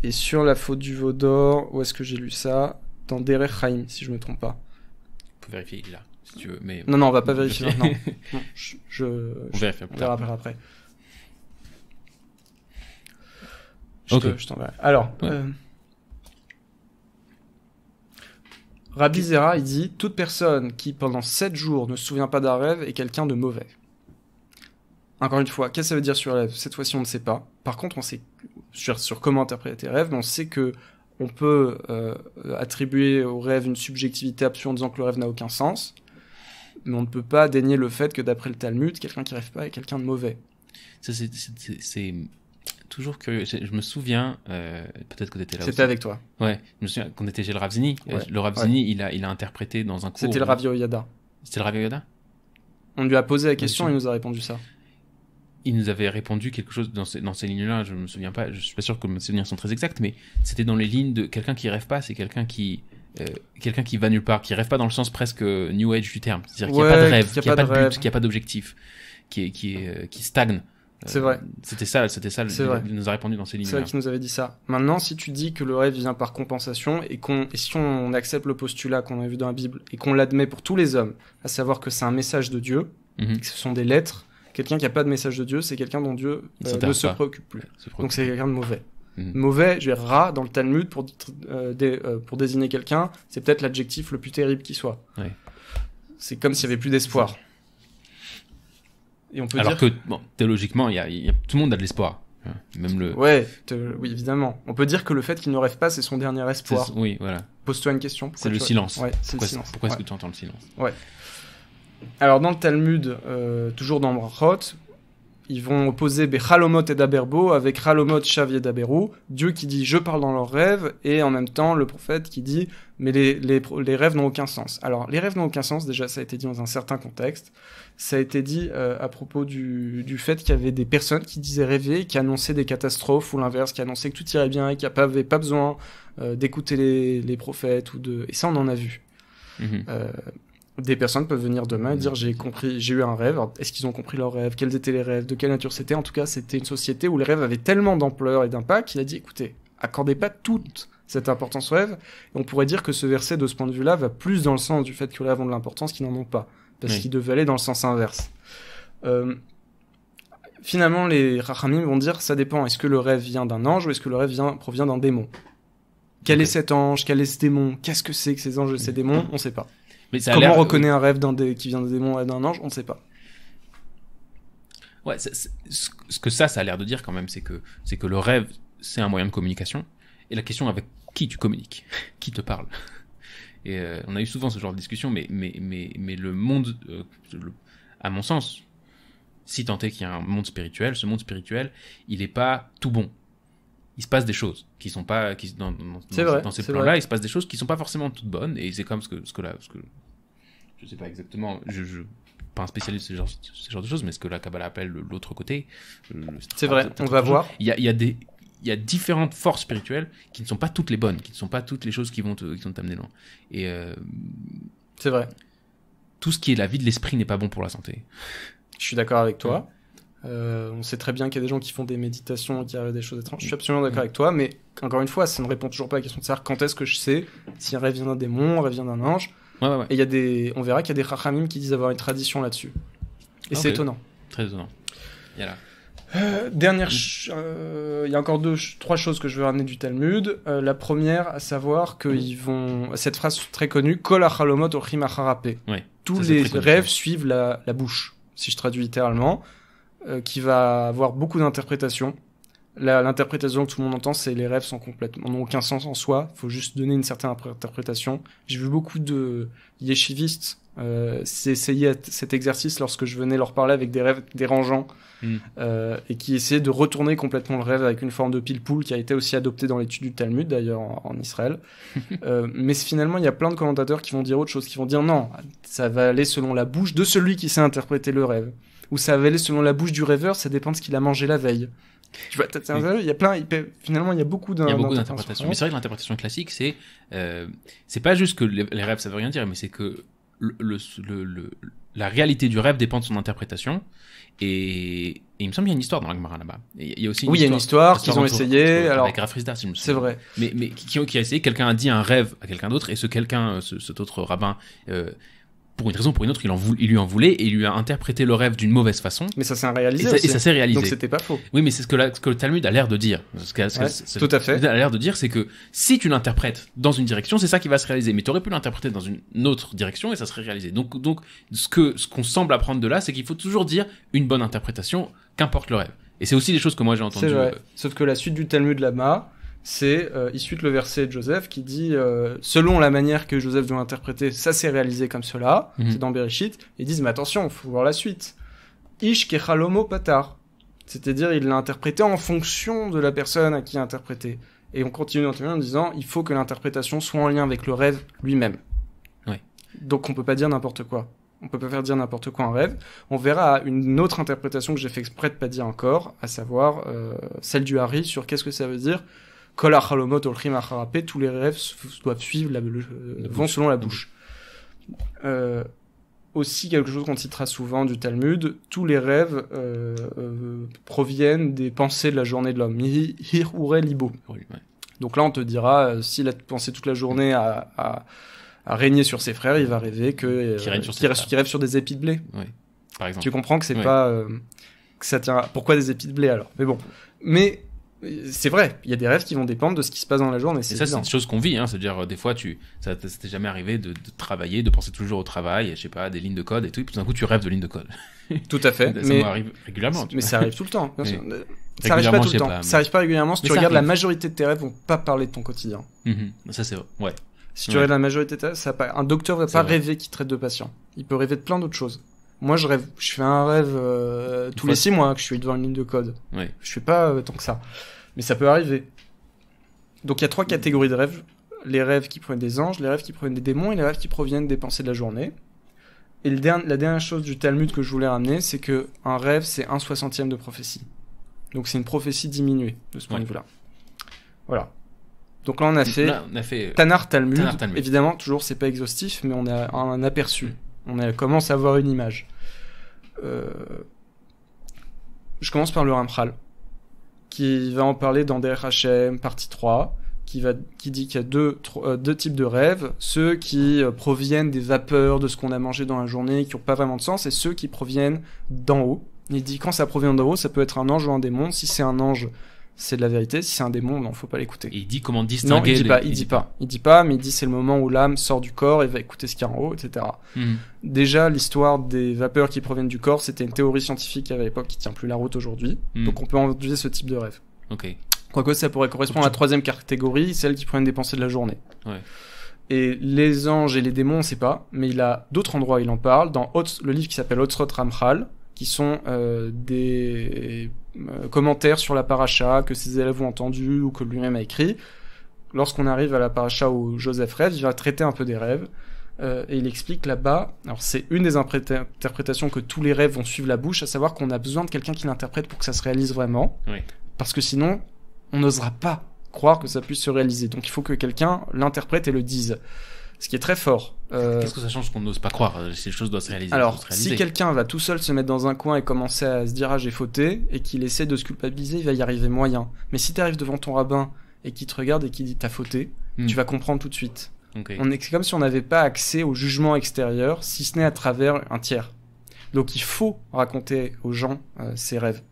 Et sur la faute du Vaudor, où est-ce que j'ai lu ça Dans Derech si je ne me trompe pas. Pour vérifier, il là tu Mais... Non, non, on va pas vérifier <laughs> je, on vérifie après. Je t'enverrai. Alors, ouais. Euh, il dit Toute personne qui, pendant 7 jours, ne se souvient pas d'un rêve est quelqu'un de mauvais. Encore une fois, qu'est-ce que ça veut dire sur rêve Cette fois-ci, on ne sait pas. Par contre, on sait sur, comment interpréter les rêves, mais on sait que on peut euh, attribuer au rêve une subjectivité absurde en disant que le rêve n'a aucun sens mais on ne peut pas dénier le fait que d'après le Talmud, quelqu'un qui rêve pas est quelqu'un de mauvais. Ça, c'est toujours curieux. Je, me souviens, euh, peut-être que tu étais là. C'était avec toi. Ouais, je me souviens qu'on était chez le Ravzini. Euh, le Ravzini, il, a, il a interprété dans un cours. C'était le Rav C'était le Rav On lui a posé la question et il nous a répondu ça. Il nous avait répondu quelque chose dans ces, lignes-là, je ne me souviens pas, je ne suis pas sûr que mes souvenirs sont très exacts, mais c'était dans les lignes de quelqu'un qui rêve pas, c'est quelqu'un qui, euh, quelqu'un qui va nulle part, qui rêve pas dans le sens presque new age du terme, c'est-à-dire qu'il n'y a pas de rêve, qu'il n'y a, pas de but, qu'il a pas d'objectif, qui, euh, qui, stagne. Euh, c'est vrai. C'était ça, c'était ça. Il nous a répondu dans ces lignes. C'est vrai qu'il nous avait dit ça. Maintenant, si tu dis que le rêve vient par compensation et qu'on, si on accepte le postulat qu'on a vu dans la Bible et qu'on l'admet pour tous les hommes, à savoir que c'est un message de Dieu, mhm. que ce sont des lettres, quelqu'un qui a pas de message de Dieu, c'est quelqu'un dont Dieu ne se préoccupe plus. Donc c'est quelqu'un de mauvais. Mm. Mauvais, j'ai rat dans le Talmud euh, euh, pour, désigner quelqu'un, c'est peut-être l'adjectif le plus terrible qui soit. C'est comme s'il n'y avait plus d'espoir. Et on peut Alors dire... que, théologiquement, tout le monde a de l'espoir. Hein. Même le... Ouais, oui, évidemment. On peut dire que le fait qu'il ne rêve pas, c'est son dernier espoir. Oui, voilà. Pose-toi une question. C'est le, silence. pourquoi, est-ce que tu entends le silence Alors, dans le Talmud, euh, toujours dans Brachot, ils vont opposer Chalomot et Daberbo avec Chalomot, Xavier, Daberou, Dieu qui dit je parle dans leurs rêves, et en même temps le prophète qui dit mais les, les, rêves n'ont aucun sens. Alors les rêves n'ont aucun sens, déjà ça a été dit dans un certain contexte, ça a été dit euh, à propos du, fait qu'il y avait des personnes qui disaient rêver, qui annonçaient des catastrophes ou l'inverse, qui annonçaient que tout irait bien et qui avait pas besoin euh, d'écouter les, prophètes, ou de... et ça on en a vu. Mhm. Euh, des personnes peuvent venir demain et mm. dire j'ai compris, j'ai eu un rêve. Est-ce qu'ils ont compris leur rêve Quels étaient les rêves De quelle nature c'était En tout cas, c'était une société où les rêves avaient tellement d'ampleur et d'impact qu'il a dit écoutez, accordez pas toute cette importance aux rêves. on pourrait dire que ce verset, de ce point de vue-là, va plus dans le sens du fait que les rêves ont de l'importance qu'ils n'en ont pas, parce qu'il qu'ils devaient aller dans le sens inverse. Euh, finalement, les Rahamim vont dire ça dépend. Est-ce que le rêve vient d'un ange ou est-ce que le rêve vient, provient d'un démon Quel est cet ange Quel est ce démon Qu'est-ce que c'est que ces anges et ces mm. démons On sait pas. Comment on euh, reconnaît un rêve qui vient d'un démon et d'un ange On ne sait pas. Ouais, ce que ça, ça a l'air de dire quand même, c'est que, c'est que le rêve, c'est un moyen de communication. Et la question avec qui tu communiques, <laughs> qui te parle. Et euh, on a eu souvent ce genre de discussion, mais, mais, mais, mais le monde, euh, à mon sens, si tant est qu'il y a un monde spirituel, ce monde spirituel, il n'est pas tout bon il se passe des choses qui sont pas qui dans, vrai, dans ces plans-là, il se passe des choses qui sont pas forcément toutes bonnes et c'est comme ce que ce que là ce que je sais pas exactement, je, je pas un spécialiste de ce genre, ce genre de choses, mais ce que la Kabbalah appelle l'autre côté. Euh, c'est vrai, on va voir. Il y a, des il y a différentes forces spirituelles qui ne sont pas toutes les bonnes, qui ne sont pas toutes les choses qui vont t'amener loin. Et euh, c'est vrai. Tout ce qui est la vie de l'esprit n'est pas bon pour la santé. Je suis d'accord avec toi. Euh, on sait très bien qu'il y a des gens qui font des méditations, qui arrivent des choses étranges. Je suis mm. absolument d'accord mm. avec toi, mais encore une fois, ça ne répond toujours pas à la question de savoir quand est-ce que je sais si un rêve vient d'un démon, un rêve vient d'un ange. Et il y a des, on verra qu'il y a des rachamim qui disent avoir une tradition là-dessus. Et ah, c'est étonnant. Très étonnant. Y a là. dernière, mm. euh, il y a encore deux, trois choses que je veux ramener du Talmud. Euh, la première, à savoir que vont, cette phrase très connue, Kol halomot Tous les rêves suivent la bouche, si je traduis littéralement. Euh, qui va avoir beaucoup d'interprétations. L'interprétation que tout le monde entend, c'est les rêves sont complètement, n'ont aucun sens en soi. Il faut juste donner une certaine interprétation. J'ai vu beaucoup de yeshivistes euh, essayer cet exercice lorsque je venais leur parler avec des rêves dérangeants hmm. euh, et qui essayaient de retourner complètement le rêve avec une forme de pile-poule qui a été aussi adoptée dans l'étude du Talmud d'ailleurs en, Israël. <laughs> mais finalement, il y a plein de commentateurs qui vont dire autre chose, qui vont dire non, ça va aller selon la bouche de celui qui sait interpréter le rêve où ça va aller selon la bouche du rêveur, ça dépend de ce qu'il a mangé la veille. Tu vois, il y a plein, finalement, il y a beaucoup d'interprétations. Mais c'est vrai que l'interprétation classique, c'est euh, c'est pas juste que les, rêves, ça veut rien dire, mais c'est que la réalité du rêve dépend de son interprétation. Et, il me semble qu'il y a une histoire dans la là-bas. Il y a aussi une oui, il y a une histoire qu'ils ont essayé. Alors, C'est vrai. Mais, qui, a essayé, quelqu'un a dit un rêve à quelqu'un d'autre, et ce quelqu'un, cet autre rabbin, euh, pour une raison ou pour une autre, il, en lui en voulait et il lui a interprété le rêve d'une mauvaise façon. Mais ça s'est réalisé. Et ça, s'est réalisé. Donc c'était pas faux. Oui, mais c'est ce, que le Talmud a l'air de dire. tout à fait. a l'air de dire, c'est que si tu l'interprètes dans une direction, c'est ça qui va se réaliser. Mais tu aurais pu l'interpréter dans une autre direction et ça serait réalisé. Donc, donc ce que ce qu'on semble apprendre de là, c'est qu'il faut toujours dire une bonne interprétation, qu'importe le rêve. Et c'est aussi des choses que moi j'ai entendues. Euh, Sauf que la suite du Talmud là-bas c'est euh, issu de le verset de Joseph qui dit euh, selon la manière que Joseph doit interpréter, ça s'est réalisé comme cela, mhm. c'est dans Bereshit. Ils disent mais attention, faut voir la suite. Ish kechalomo patar, c'est-à-dire il l'a interprété en fonction de la personne à qui il a interprété, Et on continue en disant il faut que l'interprétation soit en lien avec le rêve lui-même. Donc on peut pas dire n'importe quoi. On peut pas faire dire n'importe quoi un rêve. On verra une autre interprétation que j'ai fait exprès de pas dire encore, à savoir euh, celle du Harry sur qu'est-ce que ça veut dire tous les rêves doivent suivre la, euh, vont selon la bouche. Euh, aussi quelque chose qu'on citera souvent du Talmud, tous les rêves euh, proviennent des pensées de la journée de l'homme. libo. Donc là, on te dira, s'il a pensé toute la journée à, régner sur ses frères, il va rêver que qui rêve, sur, des épis de blé. Tu comprends que c'est pas que ça tient. Pourquoi des épis de blé alors Mais bon, mais c'est vrai, il y a des rêves qui vont dépendre de ce qui se passe dans la journée. Et ça, c'est une chose qu'on vit. Hein, c'est-à-dire, euh, des fois, tu, ça t'est jamais arrivé de, travailler, de penser toujours au travail, je sais pas, des lignes de code et tout. Et puis tout d'un coup, tu rêves de lignes de code. <laughs> Tout à fait. ça régulièrement. Mais ça arrive tout le temps. Ça arrive pas tout le temps. Ça arrive pas régulièrement. Si tu regardes, la majorité de tes rêves vont pas parler de ton quotidien. Mhm. Ça, c'est vrai. Ouais. Si tu rêves la majorité de tes rêves, ça un docteur va pas rêver qu'il traite de patients. Il peut rêver de plein d'autres choses. Moi, je rêve, je fais un rêve euh, tous les six mois que je suis devant une ligne de code. Ouais. Je fais pas euh, tant que ça, mais ça peut arriver. Donc il y a trois mm. catégories de rêves les rêves qui proviennent des anges, les rêves qui proviennent des démons et les rêves qui proviennent des pensées de la journée. Et le dernier, la dernière chose du Talmud que je voulais ramener, c'est que un rêve, c'est un soixantième de prophétie. Donc c'est une prophétie diminuée de ce point de vue-là. Voilà. Donc là, on a fait, euh, Tanar, Talmud. Talmud. Évidemment, toujours, c'est pas exhaustif, mais on a un aperçu. Mm on commence à avoir une image. Euh, je commence par le Rimpral, qui va en parler dans DRHM partie 3, qui, va, qui dit qu'il y a deux, euh, deux, types de rêves, ceux qui euh, proviennent des vapeurs de ce qu'on a mangé dans la journée, qui n'ont pas vraiment de sens, et ceux qui proviennent d'en haut. Il dit quand ça provient d'en haut, ça peut être un ange ou un démon. Si c'est un ange, c'est de la vérité. Si c'est un démon, non, faut pas l'écouter. il dit comment distinguer. Non, il dit pas, il, dit, pas. Il dit pas, mais il dit c'est le moment où l'âme sort du corps et va écouter ce qu'il y a en haut, etc. Mhm. Déjà, l'histoire des vapeurs qui proviennent du corps, c'était une théorie scientifique à l'époque qui tient plus la route aujourd'hui. Mhm. Donc on peut envisager ce type de rêve. Ok. Quoique ça pourrait correspondre à la troisième catégorie, celle qui provient des pensées de la journée. Ouais. Et les anges et les démons, on sait pas, mais il a d'autres endroits où il en parle. Dans le livre qui s'appelle Otsrot Ramchal, qui sont euh, des euh, commentaires sur la paracha que ses élèves ont entendu ou que lui-même a écrit. Lorsqu'on arrive à la paracha où Joseph rêve, il va traiter un peu des rêves. Euh, et il explique là-bas, alors c'est une des interprétations que tous les rêves vont suivre la bouche, à savoir qu'on a besoin de quelqu'un qui l'interprète pour que ça se réalise vraiment, parce que sinon on n'osera pas croire que ça puisse se réaliser. Donc il faut que quelqu'un l'interprète et le dise, ce qui est très fort. Euh, Qu'est-ce que ça change qu'on n'ose pas croire Ces euh, choses doivent se réaliser. Alors, si quelqu'un va tout seul se mettre dans un coin et commencer à se dire ah j'ai fauté et qu'il essaie de se culpabiliser, il va y arriver moyen. Mais si tu arrives devant ton rabbin et qu'il te regarde et qu'il dit t'as fauté, hmm. tu vas comprendre tout de suite. On est comme si on n'avait pas accès au jugement extérieur, si ce n'est à travers un tiers. Donc il faut raconter aux gens euh, ses rêves.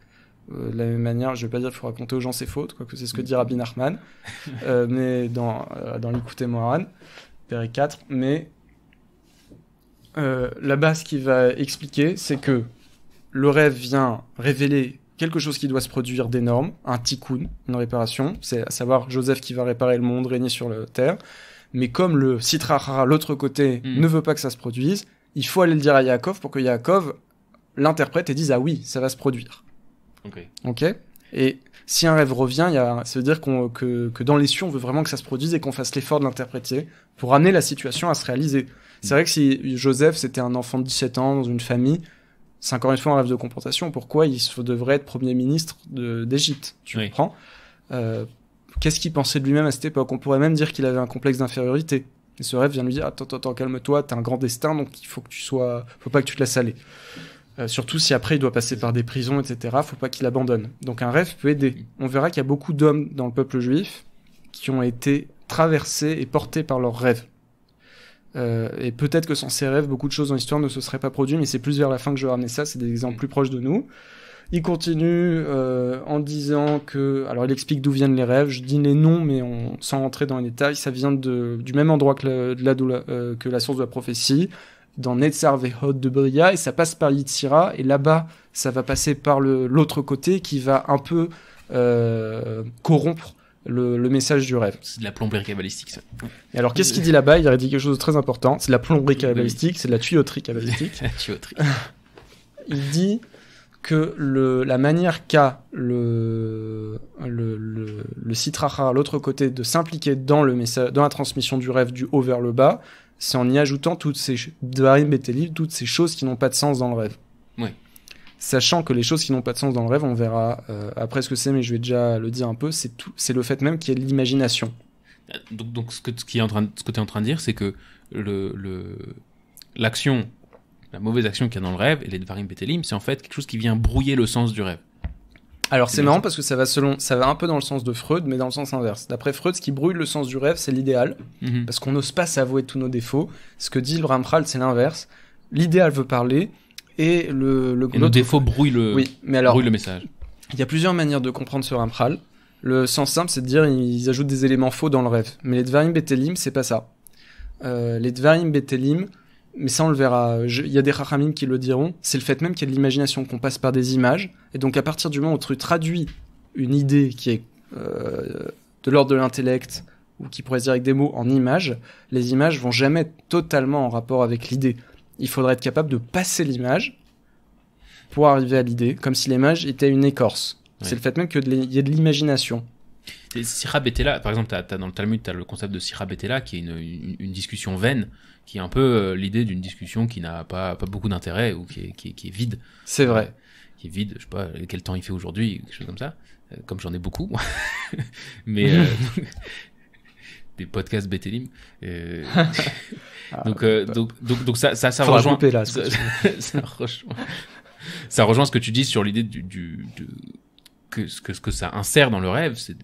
de la même manière, je ne vais pas dire qu'il faut raconter aux gens ses fautes, quoique c'est ce que dit Rabbi Nachman, <laughs> mais dans, dans Moharan Moran, 4, mais euh, la base qui va expliquer, c'est que le rêve vient révéler quelque chose qui doit se produire d'énorme, un tikkun, une réparation, c'est à savoir Joseph qui va réparer le monde, régner sur la terre. Mais comme le Sitrahara, l'autre côté, hmm. ne veut pas que ça se produise, il faut aller le dire à Yaakov pour que Yaakov l'interprète et dise Ah oui, ça va se produire. Ok. Ok Et si un rêve revient, ça veut dire que, dans les cieux, on veut vraiment que ça se produise et qu'on fasse l'effort de l'interpréter pour amener la situation à se réaliser. C'est vrai que si Joseph, c'était un enfant de 17 ans dans une famille, c'est encore une fois un rêve de compensation. Pourquoi il devrait être Premier ministre d'Égypte Tu comprends euh, Qu'est-ce qu'il pensait de lui-même à cette époque On pourrait même dire qu'il avait un complexe d'infériorité. Et ce rêve vient lui dire Attends, attends, calme-toi, t'as un grand destin, donc il faut que tu sois. Faut pas que tu te laisses aller. Euh, surtout si après il doit passer par des prisons, etc. Faut pas qu'il abandonne. Donc un rêve peut aider. On verra qu'il y a beaucoup d'hommes dans le peuple juif qui ont été traversés et portés par leurs rêves. Euh, et peut-être que sans ces rêves, beaucoup de choses dans l'histoire ne se seraient pas produites, mais c'est plus vers la fin que je vais ramener ça, c'est des exemples mm. plus proches de nous. Il continue euh, en disant que, alors il explique d'où viennent les rêves, je dis les noms, mais on, sans rentrer dans les détails, ça vient du même endroit que la, euh, que la source de la prophétie, dans Netzar de Bria, et ça passe par Yitzhira, et là-bas, ça va passer par l'autre côté qui va un peu corrompre le, message du rêve. C'est de la plomberie cabalistique, ça. Et alors, qu'est-ce qu'il dit là-bas Il a dit quelque chose de très important. C'est de la plomberie cabalistique, c'est de la tuyauterie cabalistique. <laughs> la tuyauterie. <laughs> Il dit que le, la manière qu'a le, le, le, l'autre côté de s'impliquer dans, le message, dans la transmission du rêve du haut vers le bas, c'est en y ajoutant toutes ces, toutes ces choses qui n'ont pas de sens dans le rêve sachant que les choses qui n'ont pas de sens dans le rêve, on verra euh, après ce que c'est, mais je vais déjà le dire un peu, c'est tout, c'est le fait même qu'il y ait l'imagination. Donc, donc ce que tu es en train de dire, c'est que le, l'action, la mauvaise action qu'il y a dans le rêve, et les Dvarim Betelim, c'est en fait quelque chose qui vient brouiller le sens du rêve. Alors c'est marrant parce que ça va selon, ça va un peu dans le sens de Freud, mais dans le sens inverse. D'après Freud, ce qui brouille le sens du rêve, c'est l'idéal, mm-hmm. parce qu'on n'ose pas s'avouer tous nos défauts. Ce que dit le pral c'est l'inverse. L'idéal veut parler, et le, défaut brouille le, message. Il y a plusieurs manières de comprendre ce RimPral. Le sens simple, c'est de dire ils ajoutent des éléments faux dans le rêve. Mais les Dvarim Betelim, c'est pas ça. Euh, les Dvarim Betelim, mais ça on le verra, il y a des Rachamim qui le diront, c'est le fait même qu'il y a de l'imagination, qu'on passe par des images. Et donc à partir du moment où tu traduis une idée qui est euh, de l'ordre de l'intellect, ou qui pourrait se dire avec des mots en images, les images vont jamais être totalement en rapport avec l'idée il faudrait être capable de passer l'image pour arriver à l'idée, comme si l'image était une écorce. C'est le fait même qu'il y ait de l'imagination. Sirab Betela, par exemple, dans le Talmud, tu as le concept de Sirab Betela qui est une, discussion vaine, qui est un peu euh, l'idée d'une discussion qui n'a pas, beaucoup d'intérêt ou qui est, vide. C'est vrai. Euh, qui est vide, je sais pas quel temps il fait aujourd'hui, quelque chose comme ça, euh, comme j'en ai beaucoup. <laughs> Mais <laughs> <laughs> des podcasts euh ah, euh, donc, donc, donc, ça, ça, ça rejoint. <laughs> <laughs> ça, rejoint. Ça rejoint ce que tu dis sur l'idée du, du, que ce que, ça insère dans le rêve, c'est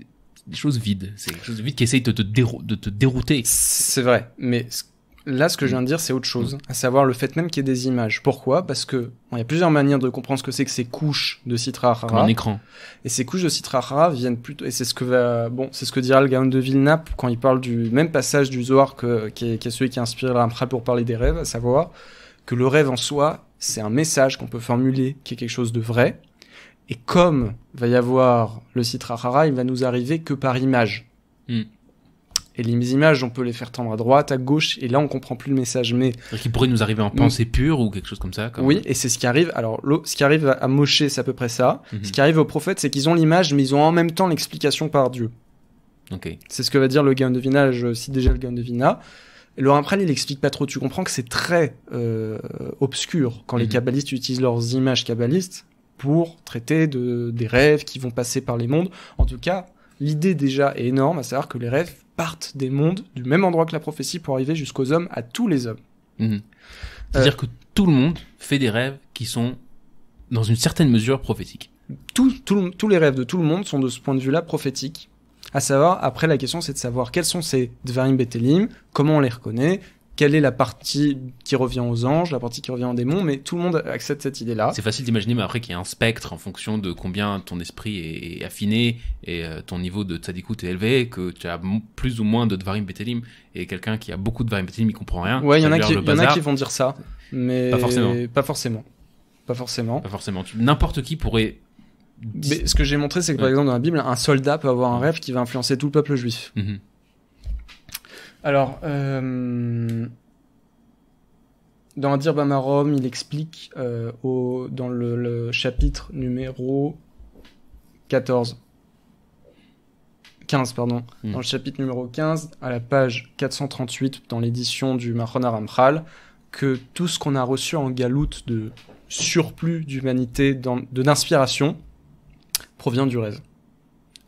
des, choses vides. C'est des choses vides qui essayent de te, de te dérouter. C'est vrai, mais ce Là, ce que je viens mm. de dire, c'est autre mm. chose, à savoir le fait même qu'il y ait des images. Pourquoi Parce que y a plusieurs manières de comprendre ce que c'est que ces couches de Citra un écran. Et ces couches de Citra viennent plutôt, et c'est ce que va, bon, c'est ce que dira le de Villeneuve quand il parle du même passage du Zohar que, qui, est, qui celui qui inspire Ramprad pour parler des rêves, à savoir que le rêve en soi, c'est un message qu'on peut formuler, qui est quelque chose de vrai. Et comme va y avoir le Citra il va nous arriver que par image. Mm. Et les images, on peut les faire tendre à droite, à gauche, et là, on comprend plus le message. Mais qui pourrait nous arriver en pensée mm. pure ou quelque chose comme ça. Oui, et c'est ce qui arrive. Alors, ce qui arrive à Moshe, c'est à peu près ça. Mhm. Ce qui arrive aux prophètes, c'est qu'ils ont l'image, mais ils ont en même temps l'explication par Dieu. Ok. C'est ce que va dire le gain de Vina. Je cite euh, déjà le gain de Vina. Laurent après, il explique pas trop. Tu comprends que c'est très euh, obscur quand les mhm. kabbalistes utilisent leurs images kabbalistes pour traiter de, des rêves qui vont passer par les mondes. En tout cas, l'idée déjà est énorme, à savoir que les rêves partent des mondes du même endroit que la prophétie pour arriver jusqu'aux hommes, à tous les hommes. Mhm. Euh, C'est-à-dire que tout le monde fait des rêves qui sont, dans une certaine mesure, prophétiques. tous les rêves de tout le monde sont de ce point de vue-là prophétiques. À savoir, après la question, c'est de savoir quels sont ces Dvarim Betelim, comment on les reconnaît, quelle est la partie qui revient aux anges, la partie qui revient aux démons, mais tout le monde accepte cette idée-là. C'est facile d'imaginer, mais après qu'il y a un spectre en fonction de combien ton esprit est affiné et euh, ton niveau de tzadikut est élevé, que tu as plus ou moins de dvarim betelim, et quelqu'un qui a beaucoup de dvarim betelim, il comprend rien. Ouais, il y, en a qui, vont dire ça, mais pas forcément. Pas forcément. Pas forcément. Pas forcément. N'importe qui pourrait mais ce que j'ai montré, c'est que par exemple dans la Bible, un soldat peut avoir un rêve qui va influencer tout le peuple juif. Mm-hmm. Alors, euh, dans Adir Bamarom, il explique euh, hmm. dans le, chapitre numéro 14. 15, pardon. Dans le chapitre numéro 15, à la page 438, dans l'édition du Mahon Aramchal, que tout ce qu'on a reçu en galoute de surplus d'humanité, d'inspiration, provient du rêve.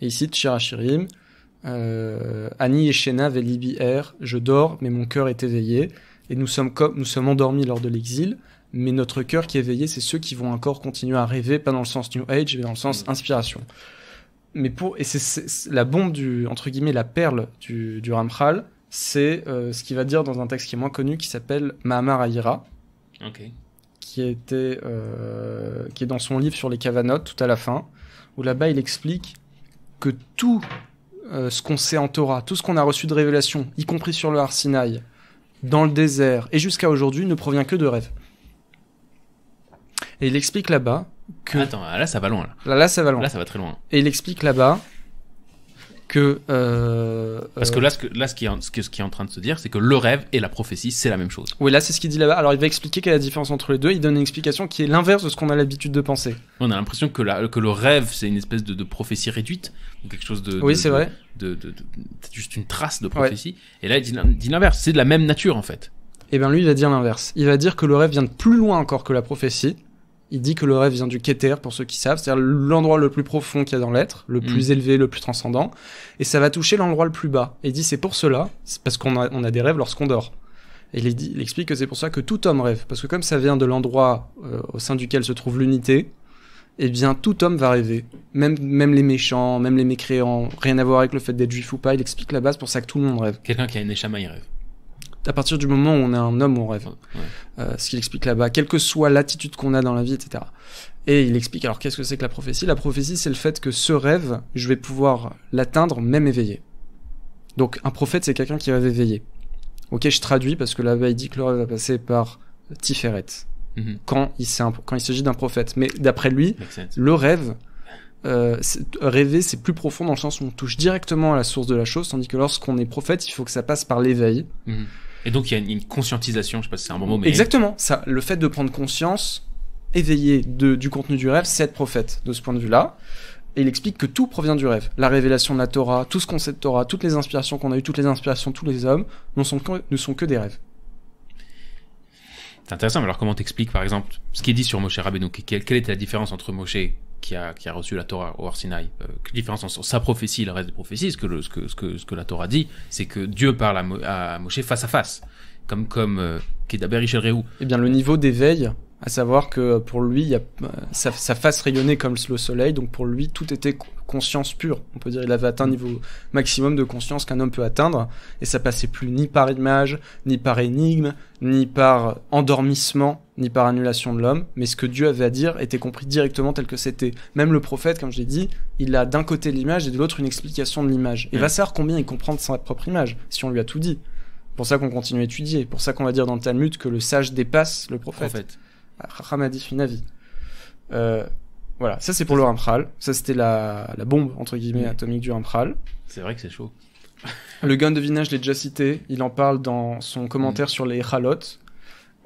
Et ici, cite Chirachirim euh, Annie et Shena Velibi Air. je dors, mais mon cœur est éveillé, et nous sommes, comme, nous sommes endormis lors de l'exil, mais notre cœur qui est éveillé, c'est ceux qui vont encore continuer à rêver, pas dans le sens New Age, mais dans le sens mm. inspiration. Mais pour, et c'est la bombe du, entre guillemets, la perle du, du Ramchal, c'est euh, ce qu'il va dire dans un texte qui est moins connu, qui s'appelle Mahamar aira qui, était, euh, qui est dans son livre sur les Kavanot, tout à la fin, où là-bas il explique que tout euh, ce qu'on sait en Torah, tout ce qu'on a reçu de révélation, y compris sur le Arsinaï, dans le désert et jusqu'à aujourd'hui, ne provient que de rêves. Et il explique là-bas que. Attends, là ça va loin. Là, là ça va loin. Là ça va très loin. Et il explique là-bas que euh, parce que là euh, ce là ce qui est, ce qui, est en train de se dire c'est que le rêve et la prophétie c'est la même chose oui là c'est ce qu'il dit là-bas alors il va expliquer quelle est la différence entre les deux il donne une explication qui est l'inverse de ce qu'on a l'habitude de penser on a l'impression que que le rêve c'est une espèce de, prophétie réduite ou quelque chose de, oui c'est vrai de, juste une trace de prophétie et là il dit, l'inverse c'est de la même nature en fait et eh bien lui il va dire l'inverse il va dire que le rêve vient de plus loin encore que la prophétie il dit que le rêve vient du Keter, pour ceux qui savent, c'est-à-dire l'endroit le plus profond qu'il y a dans l'être, le mm. plus élevé, le plus transcendant, et ça va toucher l'endroit le plus bas. Et il dit c'est pour cela, c'est parce qu'on a, a des rêves lorsqu'on dort. Et il, explique que c'est pour ça que tout homme rêve, parce que comme ça vient de l'endroit euh, au sein duquel se trouve l'unité, eh bien tout homme va rêver. Même, même les méchants, même les mécréants, rien à voir avec le fait d'être juif ou pas, il explique la base pour ça que tout le monde rêve. Quelqu'un qui a une échama, rêve à partir du moment où on est un homme, on rêve. Euh, ce qu'il explique là-bas, quelle que soit l'attitude qu'on a dans la vie, etc. Et il explique alors qu'est-ce que c'est que la prophétie La prophétie, c'est le fait que ce rêve, je vais pouvoir l'atteindre même éveillé. Donc un prophète, c'est quelqu'un qui rêve éveillé. Ok, je traduis parce que là-bas, il dit que le rêve va passer par Tiferet. Mhm. Quand il, s'agit d'un prophète. Mais d'après lui, le rêve, euh, rêver, c'est plus profond dans le sens où on touche directement à la source de la chose, tandis que lorsqu'on est prophète, il faut que ça passe par l'éveil. Mhm. Et donc il y a une, conscientisation, je sais pas si c'est un bon mot, mais... Exactement, ça, le fait de prendre conscience éveiller de, du contenu du rêve, c'est être prophète de ce point de vue-là. Et il explique que tout provient du rêve. La révélation de la Torah, tout ce qu'on concept Torah, toutes les inspirations qu'on a eues, toutes les inspirations de tous les hommes, ne sont que, ne sont que des rêves. C'est intéressant, mais alors comment t'expliques par exemple ce qui est dit sur Moshe Rabbeinu quelle, quelle était la différence entre Moshe qui a, reçu la Torah au Arsinaï. Euh, différence entre sa prophétie et le reste des prophéties ce que, ce, que, la Torah dit, c'est que Dieu parle à, Moshe face à face, comme, comme euh, Eh bien, le niveau d'éveil à savoir que euh, pour lui, il y a, ça, euh, fasse comme le soleil, donc pour lui, tout était conscience pure. On peut dire qu'il avait atteint un mm. niveau maximum de conscience qu'un homme peut atteindre, et ça passait plus ni par image, ni par énigme, ni par euh, endormissement, ni par annulation de l'homme, mais ce que Dieu avait à dire était compris directement tel que c'était. Même le prophète, comme je l'ai dit, il a d'un côté l'image et de l'autre une explication de l'image. Et mm. va savoir combien il comprend de sa propre image, si on lui a tout dit. Pour ça qu'on continue à étudier, pour ça qu'on va dire dans le Talmud que le sage dépasse le prophète. Ramadi Finavi. Euh, voilà, ça c'est pour le Rampral. Ça c'était la, bombe entre guillemets atomique du Rampral. C'est vrai que c'est chaud. <laughs> le gun de Vinage, je déjà cité. Il en parle dans son commentaire mm. sur les Halotes,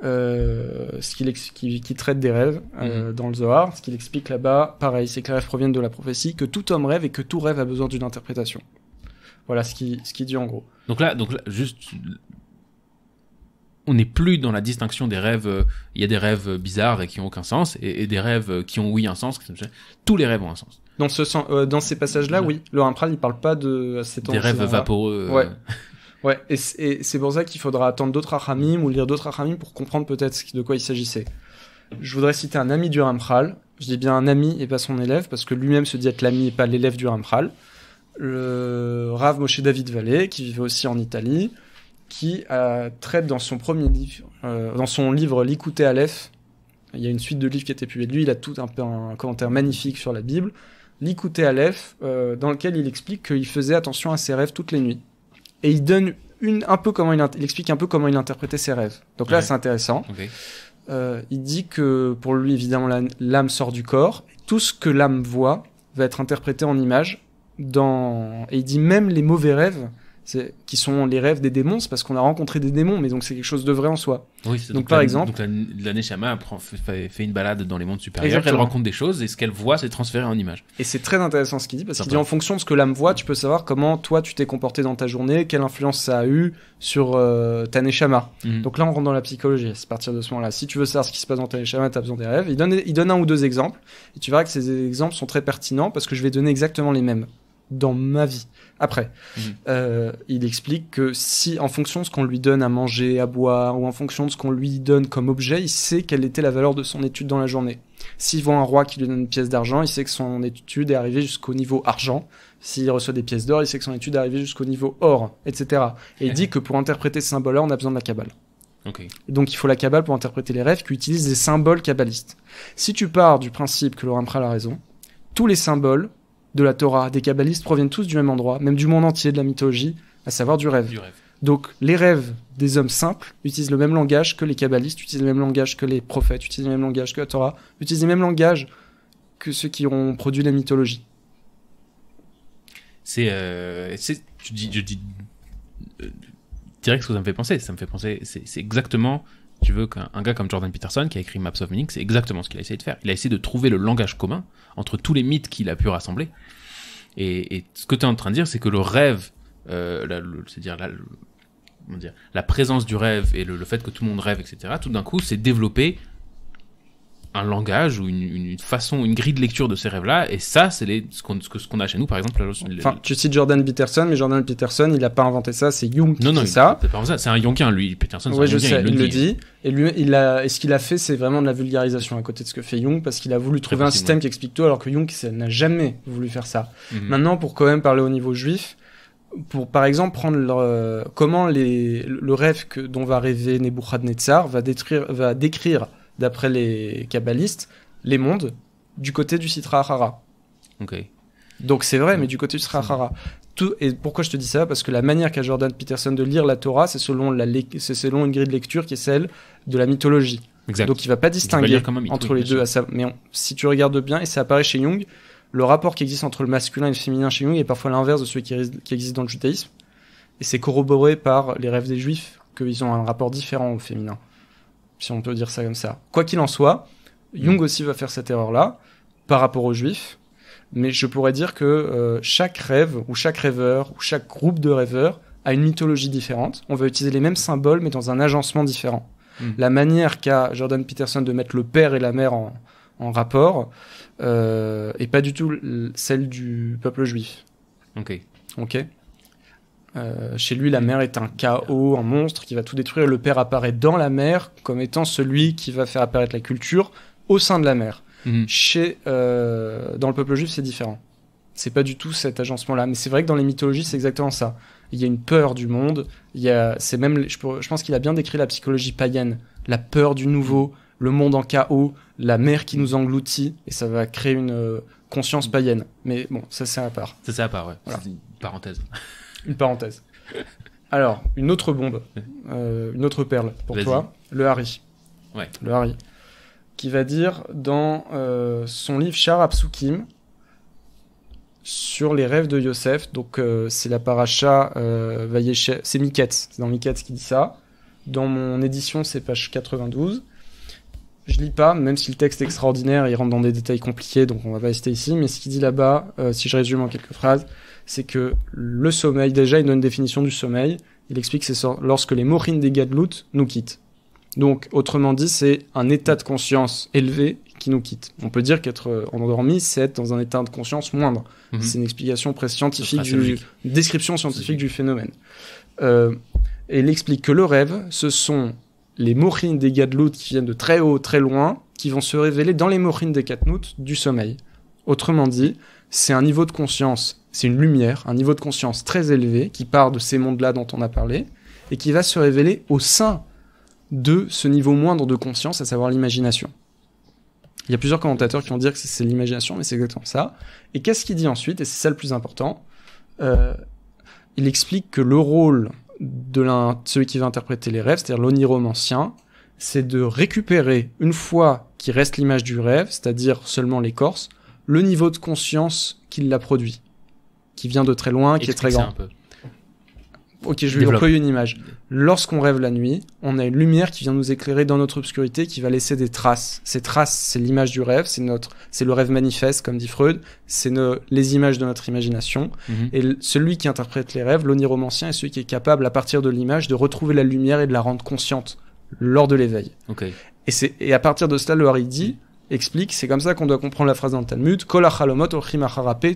euh, ce qu'il qui, traite des rêves euh, mm. dans le Zohar. Ce qu'il explique là-bas, pareil, c'est que les rêves proviennent de la prophétie, que tout homme rêve et que tout rêve a besoin d'une interprétation. Voilà ce qu'il ce dit en gros. Donc là, donc là, juste on n'est plus dans la distinction des rêves. Euh, il y a des rêves euh, bizarres et qui ont aucun sens, et, des rêves euh, qui ont oui un sens. Tous les rêves ont un sens. Dans ce dans ces passages-là, oui, Le Rampral, il parle pas de ces Des rêves vaporeux. Ouais. Et c'est pour ça qu'il faudra attendre d'autres Aramim ou lire d'autres Aramim pour comprendre peut-être de quoi il s'agissait. Je voudrais citer un ami du Rampral. Je dis bien un ami et pas son élève parce que lui-même se dit être l'ami et pas l'élève du Rampral. Le Rav Moshe David Vallée, qui vivait aussi en Italie, qui euh, traite dans son premier livre, euh, dans son livre L'Écouter Aleph, il y a une suite de livres qui a été publiée de lui, il a tout un, un commentaire magnifique sur la Bible, L'Écouter Aleph, euh, dans lequel il explique qu'il faisait attention à ses rêves toutes les nuits. Et il donne une, un peu comment il, explique un peu comment il interprétait ses rêves. Donc là, c'est intéressant. Euh, il dit que pour lui, évidemment, l'âme sort du corps. tout ce que l'âme voit va être interprété en images. Dans... Et il dit même les mauvais rêves qui sont les rêves des démons, c'est parce qu'on a rencontré des démons, mais donc c'est quelque chose de vrai en soi. donc, par exemple, donc la, fait, une balade dans les mondes supérieurs, elle rencontre des choses et ce qu'elle voit, c'est transféré en image. Et c'est très intéressant ce qu'il dit parce qu'il dit en fonction de ce que l'âme voit, tu peux savoir comment toi tu t'es comporté dans ta journée, quelle influence ça a eu sur euh, ta Nechama. Mhm. Donc là, on rentre dans la psychologie. C'est à partir de ce moment-là. Si tu veux savoir ce qui se passe dans ta tu t'as besoin des rêves. Il il donne un ou deux exemples et tu verras que ces exemples sont très pertinents parce que je vais donner exactement les mêmes dans ma vie après. Mhm. Euh, il explique que si, en fonction de ce qu'on lui donne à manger, à boire, ou en fonction de ce qu'on lui donne comme objet, il sait quelle était la valeur de son étude dans la journée. S'il voit un roi qui lui donne une pièce d'argent, il sait que son étude est arrivée jusqu'au niveau argent. S'il reçoit des pièces d'or, il sait que son étude est arrivée jusqu'au niveau or, etc. Et il dit que pour interpréter ce symbole-là, on a besoin de la cabale. Donc il faut la cabale pour interpréter les rêves qui utilisent des symboles cabalistes, Si tu pars du principe que Laurent prend la raison, tous les symboles de la Torah, des kabbalistes proviennent tous du même endroit, même du monde entier, de la mythologie, à savoir du rêve. Donc les rêves des hommes simples utilisent le même langage que les kabbalistes, utilisent le même langage que les prophètes, utilisent le même langage que la Torah, utilisent le même langage que ceux qui ont produit la mythologie. C'est, euh, tu dis, je dis, euh, direct ce que ça me fait penser. Ça me fait penser, c'est exactement tu veux qu'un gars comme Jordan Peterson, qui a écrit Maps of Meaning, c'est exactement ce qu'il a essayé de faire. Il a essayé de trouver le langage commun entre tous les mythes qu'il a pu rassembler. Et, ce que tu es en train de dire, c'est que le rêve, euh, c'est-à-dire la, présence du rêve et le, fait que tout le monde rêve, etc., tout d'un coup, c'est développé un langage ou une, façon, une grille de lecture de ces rêves-là. Et ça, c'est ce qu'on qu'on a chez nous, par exemple. tu cites Jordan Peterson, mais Jordan Peterson, il n'a pas inventé ça, c'est Jung qui non, non, ça. C'est un Jungien, lui. Peterson, Oui, je sais, il, le dit. Et, lui, il a, et ce qu'il a fait, c'est vraiment de la vulgarisation à côté de ce que fait Jung, parce qu'il a voulu trouver un système qui explique tout, alors que Jung n'a jamais voulu faire ça. Mhm. Maintenant, pour quand même parler au niveau juif, pour par exemple prendre comment les, le rêve que, dont va rêver Nebuchadnezzar va, détruire, va décrire d'après les kabbalistes, les mondes du côté du Sitra rara Donc c'est vrai, mais du côté du Sitra Tout, et pourquoi je te dis ça Parce que la manière qu'a Jordan Peterson de lire la Torah, c'est selon, la, c'est une grille de lecture qui est celle de la mythologie. Donc il va pas distinguer entre les deux. À Mais si tu regardes bien, et ça apparaît chez Jung, le rapport qui existe entre le masculin et le féminin chez Jung est parfois l'inverse de celui qui, qui existe dans le judaïsme. Et c'est corroboré par les rêves des juifs qu'ils ont un rapport différent au féminin si on peut dire ça comme ça. Quoi qu'il en soit, Jung mm. aussi va faire cette erreur-là par rapport aux juifs, mais je pourrais dire que euh, chaque rêve ou chaque rêveur ou chaque groupe de rêveurs a une mythologie différente. On va utiliser les mêmes symboles mais dans un agencement différent. Mm. La manière qu'a Jordan Peterson de mettre le père et la mère en, rapport euh, pas du tout celle du peuple juif. Ok. Ok. Euh, chez lui, la mer est un chaos, un monstre qui va tout détruire. Le père apparaît dans la mer comme étant celui qui va faire apparaître la culture au sein de la mer. Mhm. Chez, euh, dans le peuple juif, c'est différent. C'est pas du tout cet agencement-là. Mais c'est vrai que dans les mythologies, c'est exactement ça. Il y a une peur du monde. Il y a, c'est même, je, pense qu'il a bien décrit la psychologie païenne. La peur du nouveau, le monde en chaos, la mer qui nous engloutit. Et ça va créer une euh, conscience païenne. Mais bon, ça, c'est à part. Ça, c'est à part, ouais. parenthèse. Une parenthèse. Alors, une autre bombe, euh, une autre perle pour toi, le Harry. Ouais. Le Harry. Qui va dire dans euh, son livre char Absukim sur les rêves de Yosef. Donc, euh, c'est la paracha C'est Miketz C'est dans Miketz qui dit ça. Dans mon édition, c'est page 92. Je lis pas, même si le texte est extraordinaire, il rentre dans des détails compliqués, donc on va pas rester ici. Mais ce qu'il dit là-bas, si je résume en quelques phrases, c'est que le sommeil, déjà, il donne une définition du sommeil. Il explique que c'est lorsque les morines des gadloutes nous quittent. Donc, autrement dit, c'est un état de conscience élevé qui nous quitte. On peut dire qu'être euh, endormi, c'est être dans un état de conscience moindre. Mhm. C'est une explication presque scientifique, une description scientifique du phénomène. Euh, et il explique que le rêve, ce sont les morines des gadloutes qui viennent de très haut, très loin, qui vont se révéler dans les morines des katnoutes du sommeil. Autrement dit, c'est un niveau de conscience c'est une lumière, un niveau de conscience très élevé qui part de ces mondes-là dont on a parlé et qui va se révéler au sein de ce niveau moindre de conscience, à savoir l'imagination. Il y a plusieurs commentateurs qui vont dire que c'est l'imagination, mais c'est exactement ça. Et qu'est-ce qu'il dit ensuite Et c'est ça le plus important. Euh, il explique que le rôle de, celui qui va interpréter les rêves, c'est-à-dire l'oniromancien, c'est de récupérer, une fois qu'il reste l'image du rêve, c'est-à-dire seulement l'écorce, le niveau de conscience qui l'a produit qui vient de très loin, qui est très grand. Ok, je vais employer une image. Lorsqu'on rêve la nuit, on a une lumière qui vient nous éclairer dans notre obscurité, qui va laisser des traces. Ces traces, c'est l'image du rêve, c'est notre, c'est le rêve manifeste, comme dit Freud, c'est les images de notre imagination. Mhm. Et celui qui interprète les rêves, l'oniromancien, est celui qui est capable, à partir de l'image, de retrouver la lumière et de la rendre consciente lors de l'éveil. Et, et à partir de cela, le il dit, explique, c'est comme ça qu'on doit comprendre la phrase dans le Talmud,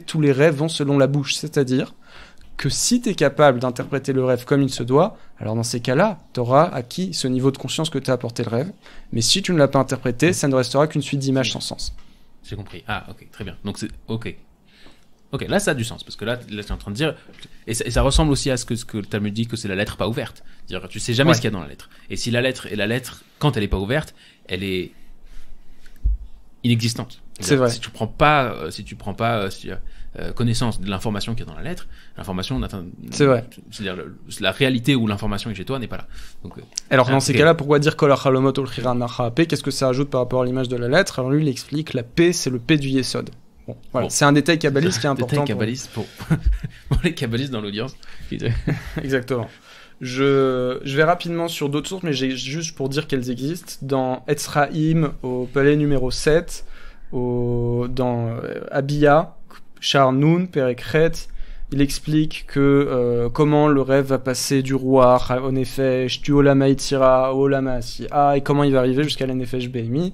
tous les rêves vont selon la bouche, c'est-à-dire que si tu es capable d'interpréter le rêve comme il se doit, alors dans ces cas-là, tu auras acquis ce niveau de conscience que tu as apporté le rêve, mais si tu ne l'as pas interprété, ça ne restera qu'une suite d'images sans sens. J'ai compris. Ah, ok, très bien. Donc c'est ok. Ok, là ça a du sens, parce que là, là tu es en train de dire, et ça, ressemble aussi à ce que, le Talmud dit, que c'est la lettre pas ouverte. C'est-à-dire, tu sais jamais ce qu'il y a dans la lettre. Et si la lettre, est la lettre, quand elle est pas ouverte, elle est inexistante. C'est vrai. Si tu prends pas, euh, si tu prends pas euh, euh, connaissance de l'information qui est dans la lettre, l'information C'est vrai. C'est-à-dire la réalité où l'information est chez toi n'est pas là. Alors dans ces cas-là, pourquoi dire Qu'est-ce que ça ajoute par rapport à l'image de la lettre Alors lui, il explique la paix, c'est le P du Yesod. voilà. C'est un détail <laughs> kabbaliste qui est important. Détail pour... Pour... <laughs> pour... les kabbalistes dans l'audience. <laughs> Exactement. Je, je vais rapidement sur d'autres sources, mais j'ai juste pour dire qu'elles existent. Dans Ezraim, au palais numéro 7, au, dans euh, Abia, Charnoun, Perekret, il explique que euh, comment le rêve va passer du roi au Nefesh, du Olama Itira, Olama et comment il va arriver jusqu'à l'Enefesh Behemit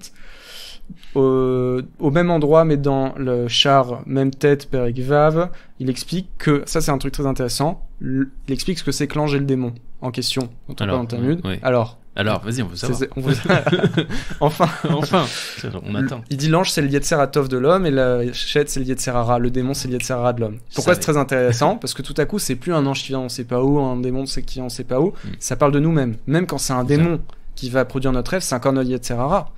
au, même endroit, mais dans le char, même tête, Père Vav, il explique que, ça c'est un truc très intéressant, il explique ce que c'est que l'ange et le démon en question, Alors, Alors, vas-y, on veut savoir. <laughs> enfin. enfin. On attend. Il dit l'ange, c'est le Yetzeratov de l'homme et la chète, c'est le Yetzerara. Le démon, c'est le Yetzerara de l'homme. Pourquoi c'est très intéressant <laughs> Parce que tout à coup, c'est plus un ange qui vient, on sait pas où, un démon, c'est qui, on sait pas où. Mm. Ça parle de nous-mêmes. Même quand c'est un démon qui va produire notre rêve, c'est encore notre Yetzerara.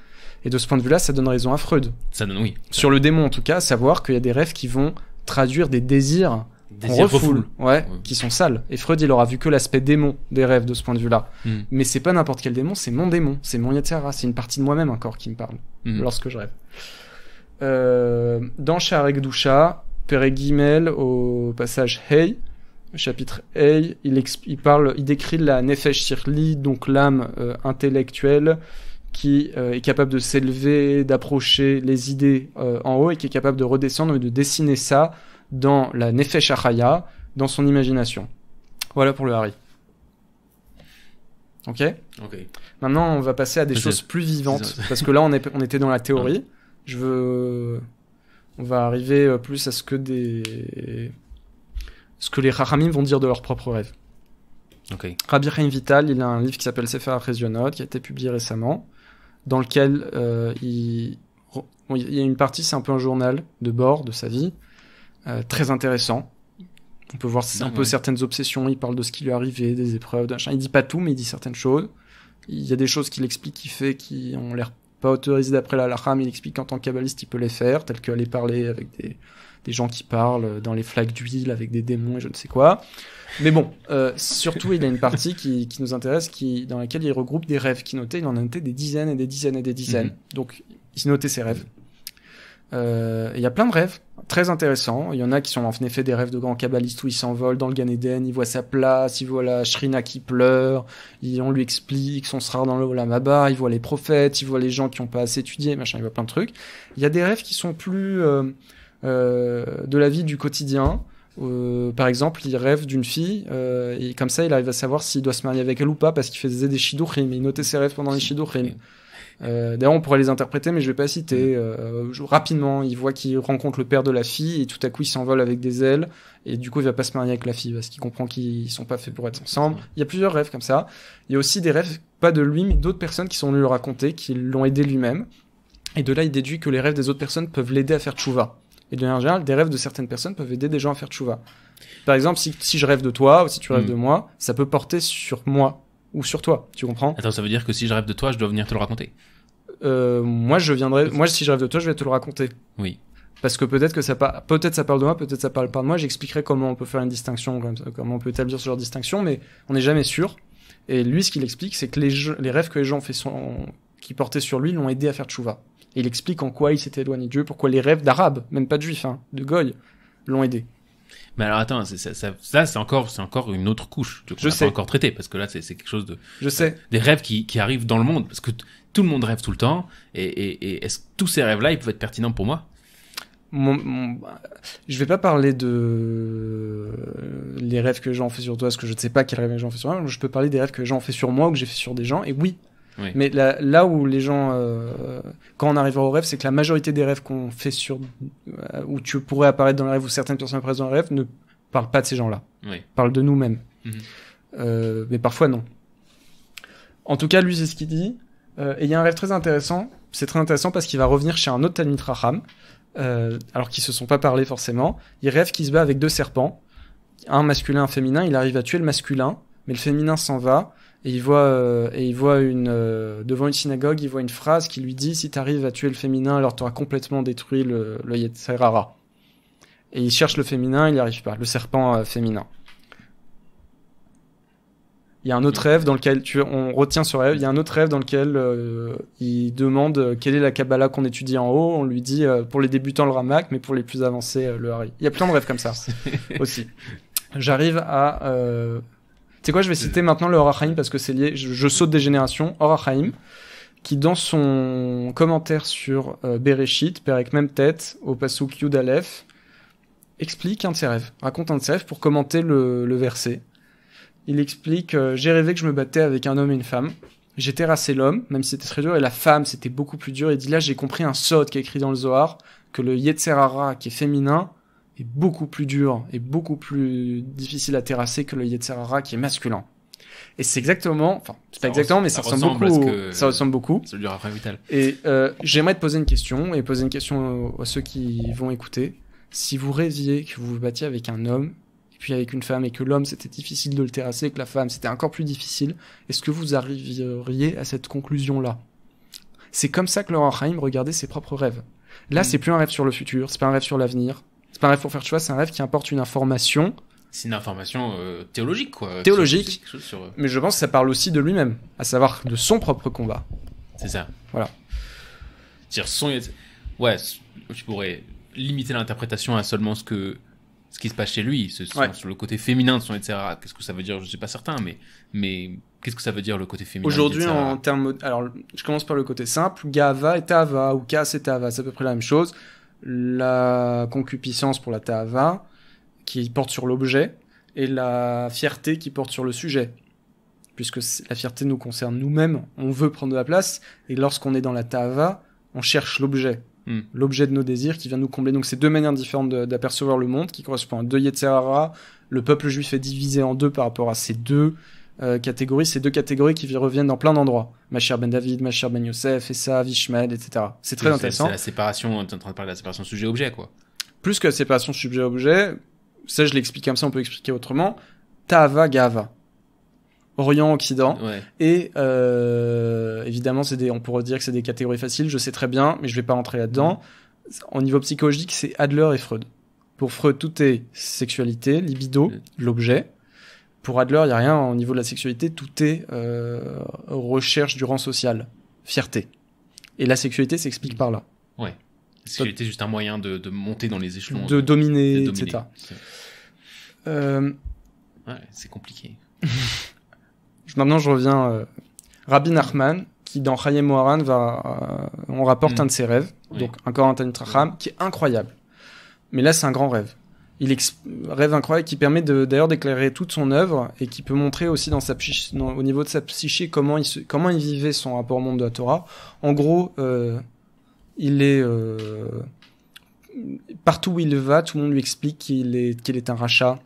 Et de ce point de vue-là, ça donne raison à Freud. Ça donne, oui. Sur le démon, en tout cas, savoir qu'il y a des rêves qui vont traduire des désirs refoulés, ouais, qui sont sales. Et Freud, il aura vu que l'aspect démon des rêves de ce point de vue-là. Hmm. Mais c'est pas n'importe quel démon, c'est mon démon, c'est mon Yatera, c'est une partie de moi-même encore qui me parle hmm. lorsque je rêve. Euh, dans Sharek Doucha, Guimel, au passage Hey, chapitre Hey, il, parle, il décrit la nefesh sirli, donc l'âme euh, intellectuelle, qui euh, est capable de s'élever, d'approcher les idées euh, en haut et qui est capable de redescendre et de dessiner ça dans la Nefesh Achaya, dans son imagination. Voilà pour le Hari. Ok Ok. Maintenant, on va passer à des choses plus vivantes, parce que là, on, on était dans la théorie. Je veux... On va arriver euh, plus à ce que des... ce que les Rahamim vont dire de leurs propres rêves. Okay. Rabbi Vital, il a un livre qui s'appelle Sefer HaRezionot qui a été publié récemment dans lequel euh, il, y a une partie, c'est un peu un journal de bord de sa vie, euh, très intéressant. On peut voir un peu certaines obsessions, il parle de ce qui lui est arrivé, des épreuves, Il dit pas tout, mais il dit certaines choses. Il y a des choses qu'il explique, qu'il fait, qui ont l'air pas autorisées d'après la il explique qu'en tant que kabbaliste, il peut les faire, telles que aller parler avec des, des gens qui parlent dans les flaques d'huile avec des démons et je ne sais quoi. Mais bon, euh, surtout, il y a une partie qui, nous intéresse, qui, dans laquelle il regroupe des rêves qu'il notait. Il en a noté des dizaines et des dizaines et des dizaines. Mhm. Donc, il notait ses rêves. Euh, il y a plein de rêves très intéressants. Il y en a qui sont en effet des rêves de grands kabbalistes où il s'envole dans le Gan Eden, il voit sa place, il voit la Shrina qui pleure, on lui explique son sera dans le Olamaba, il voit les prophètes, il voit les gens qui n'ont pas assez étudié, machin, il voit plein de trucs. Il y a des rêves qui sont plus euh, euh, de la vie du quotidien. Euh, par exemple, il rêve d'une fille euh, et comme ça, il arrive à savoir s'il doit se marier avec elle ou pas parce qu'il faisait des shidouchim. Il notait ses rêves pendant les shidouchim. Euh, D'ailleurs, on pourrait les interpréter, mais je vais pas citer. rapidement, il voit qu'il rencontre le père de la fille et tout à coup, il s'envole avec des ailes et du coup, il va pas se marier avec la fille parce qu'il comprend qu'ils sont pas faits pour être ensemble. Il y a plusieurs rêves comme ça. Il y a aussi des rêves pas de lui, mais d'autres personnes qui sont venues le raconter, qui l'ont aidé lui-même. Et de là, il déduit que les rêves des autres personnes peuvent l'aider à faire tchouva. Et de manière générale, des rêves de certaines personnes peuvent aider des gens à faire tchouva. Par exemple, si, je rêve de toi ou si tu rêves hmm. de moi, ça peut porter sur moi ou sur toi. Tu comprends Attends, ça veut dire que si je rêve de toi, je dois venir te le raconter euh, Moi, je viendrai. Moi, si je rêve de toi, je vais te le raconter. Oui. Parce que peut-être que ça, peut ça parle de moi, peut-être ça parle pas de moi. J'expliquerai comment on peut faire une distinction, comment on peut établir ce genre de distinction, mais on n'est jamais sûr. Et lui, ce qu'il explique, c'est que les, rêves que les gens ont fait qui portaient sur lui l'ont aidé à faire tchouva il explique en quoi il s'était éloigné de Dieu, pourquoi les rêves d'Arabes, même pas de Juifs, hein, de Goy, l'ont aidé. Mais alors attends, ça, c'est encore, c'est encore une autre couche. Je sais. Pas encore traité parce que là c'est quelque chose de. Je sais. Euh, des rêves qui, arrivent dans le monde parce que tout le monde rêve tout le temps et, est-ce que tous ces rêves-là ils peuvent être pertinents pour moi mon, je vais pas parler de les rêves que j'en fais sur toi, parce que je ne sais pas quels rêves j'en fais sur moi. Je peux parler des rêves que j'en fais sur moi ou que j'ai fait sur des gens. Et oui, mais là, là, où les gens, euh, quand on arrivera au rêve, c'est que la majorité des rêves qu'on fait sur, euh, où tu pourrais apparaître dans le rêve, ou certaines personnes apparaissent dans le rêve, ne parlent pas de ces gens-là. Oui. Parlent de nous-mêmes. Mhm. Euh, mais parfois non. En tout cas, lui, c'est ce qu'il dit. et il y a un rêve très intéressant. C'est très intéressant parce qu'il va revenir chez un autre Tanitraham. alors qu'ils se sont pas parlé forcément. Il rêve qu'il se bat avec deux serpents, un masculin, un féminin. Il arrive à tuer le masculin, mais le féminin s'en va et il voit euh, et il voit une euh, devant une synagogue, il voit une phrase qui lui dit si tu arrives à tuer le féminin, alors tu auras complètement détruit le, le Et il cherche le féminin, il n'y arrive pas, le serpent euh, féminin. Il y a un autre rêve dans lequel tu, on retient ce rêve. Il y a un autre rêve dans lequel il demande quelle est la Kabbalah qu'on étudie en haut. On lui dit pour les débutants le Ramak, mais pour les plus avancés le Hari. Il y a plein de rêves comme ça <laughs> aussi. J'arrive à sais quoi, je vais citer maintenant le Orachaim parce que c'est lié, je, saute des générations. Orachaim, qui dans son commentaire sur euh, père avec même tête, au Pasuk Yud explique un de ses rêves, raconte un de ses rêves pour commenter le, verset. Il explique euh, J'ai rêvé que je me battais avec un homme et une femme. J'ai terrassé l'homme, même si c'était très dur, et la femme, c'était beaucoup plus dur. Et dit Là, j'ai compris un sot qui est écrit dans le Zohar, que le Yetzerara, qui est féminin, est beaucoup plus dur et beaucoup plus difficile à terrasser que le Yetzerara qui est masculin. Et c'est exactement, enfin, c'est pas exactement, mais ça, ressemble, beaucoup. ça ressemble beaucoup. Vital. Et euh, j'aimerais te poser une question et poser une question à ceux qui vont écouter. Si vous rêviez que vous vous battiez avec un homme et puis avec une femme et que l'homme c'était difficile de le terrasser et que la femme c'était encore plus difficile, est-ce que vous arriveriez à cette conclusion là C'est comme ça que Laurent Haim regardait ses propres rêves. Là, hmm. c'est plus un rêve sur le futur, c'est pas un rêve sur l'avenir, c'est pas un rêve pour faire choix, c'est un rêve qui importe une information. C'est une information euh, théologique, quoi. Théologique. Euh, mais je pense que ça parle aussi de lui-même, à savoir de son propre combat. C'est ça. Voilà. Dire son. Ouais, tu pourrais limiter l'interprétation à seulement ce que ce qui se passe chez lui, ce, sur le côté féminin de son etc. Qu'est-ce que ça veut dire Je ne suis pas certain, mais, mais qu'est-ce que ça veut dire le côté féminin Aujourd'hui, en termes. Alors, je commence par le côté simple. Gava et Tava, ou Kas et Tava, c'est à peu près la même chose la concupiscence pour la Tahava, qui porte sur l'objet, et la fierté qui porte sur le sujet. Puisque la fierté nous concerne nous-mêmes, on veut prendre la place, et lorsqu'on est dans la tava on cherche l'objet. Hmm. L'objet de nos désirs qui vient nous combler. Donc c'est deux manières différentes d'apercevoir le monde qui correspond à deux Yetzerara. Le peuple juif est divisé en deux par rapport à ces deux euh, catégories, ces deux catégories qui reviennent dans plein d'endroits. Ma chère Ben David, ma chère Ben Youssef, Essa, Vishmed, etc. C'est très intéressant. C'est la séparation, on est en train de parler de la séparation sujet-objet, quoi. Plus que la séparation sujet-objet, ça je l'explique comme ça, on peut expliquer autrement. Tava Gava. Orient-Occident. Et euh, évidemment, des, on pourrait dire que c'est des catégories faciles, je sais très bien, mais je vais pas rentrer là-dedans. Mm. Au niveau psychologique, c'est Adler et Freud. Pour Freud, tout est sexualité, libido, mm. l'objet pour Adler, il n'y a rien au niveau de la sexualité, tout est euh, recherche du rang social, fierté. Et la sexualité s'explique par là. Ouais. La sexualité, juste un moyen de, monter dans les échelons. De, dominer, etc. Euh, ouais, c'est compliqué. <laughs> Maintenant, je reviens. Euh, Rabbi Nachman, qui dans Hayem Moharan va, on rapporte hmm. un de ses rêves, donc encore un Tanit Raham, qui est incroyable. Mais là, c'est un grand rêve il rêve incroyable qui permet d'ailleurs d'éclairer toute son œuvre et qui peut montrer aussi dans sa au niveau de sa psyché comment il, comment il vivait son rapport au monde de la Torah. En gros, euh, il est euh, partout où il va, tout le monde lui explique qu'il est qu'il est un rachat,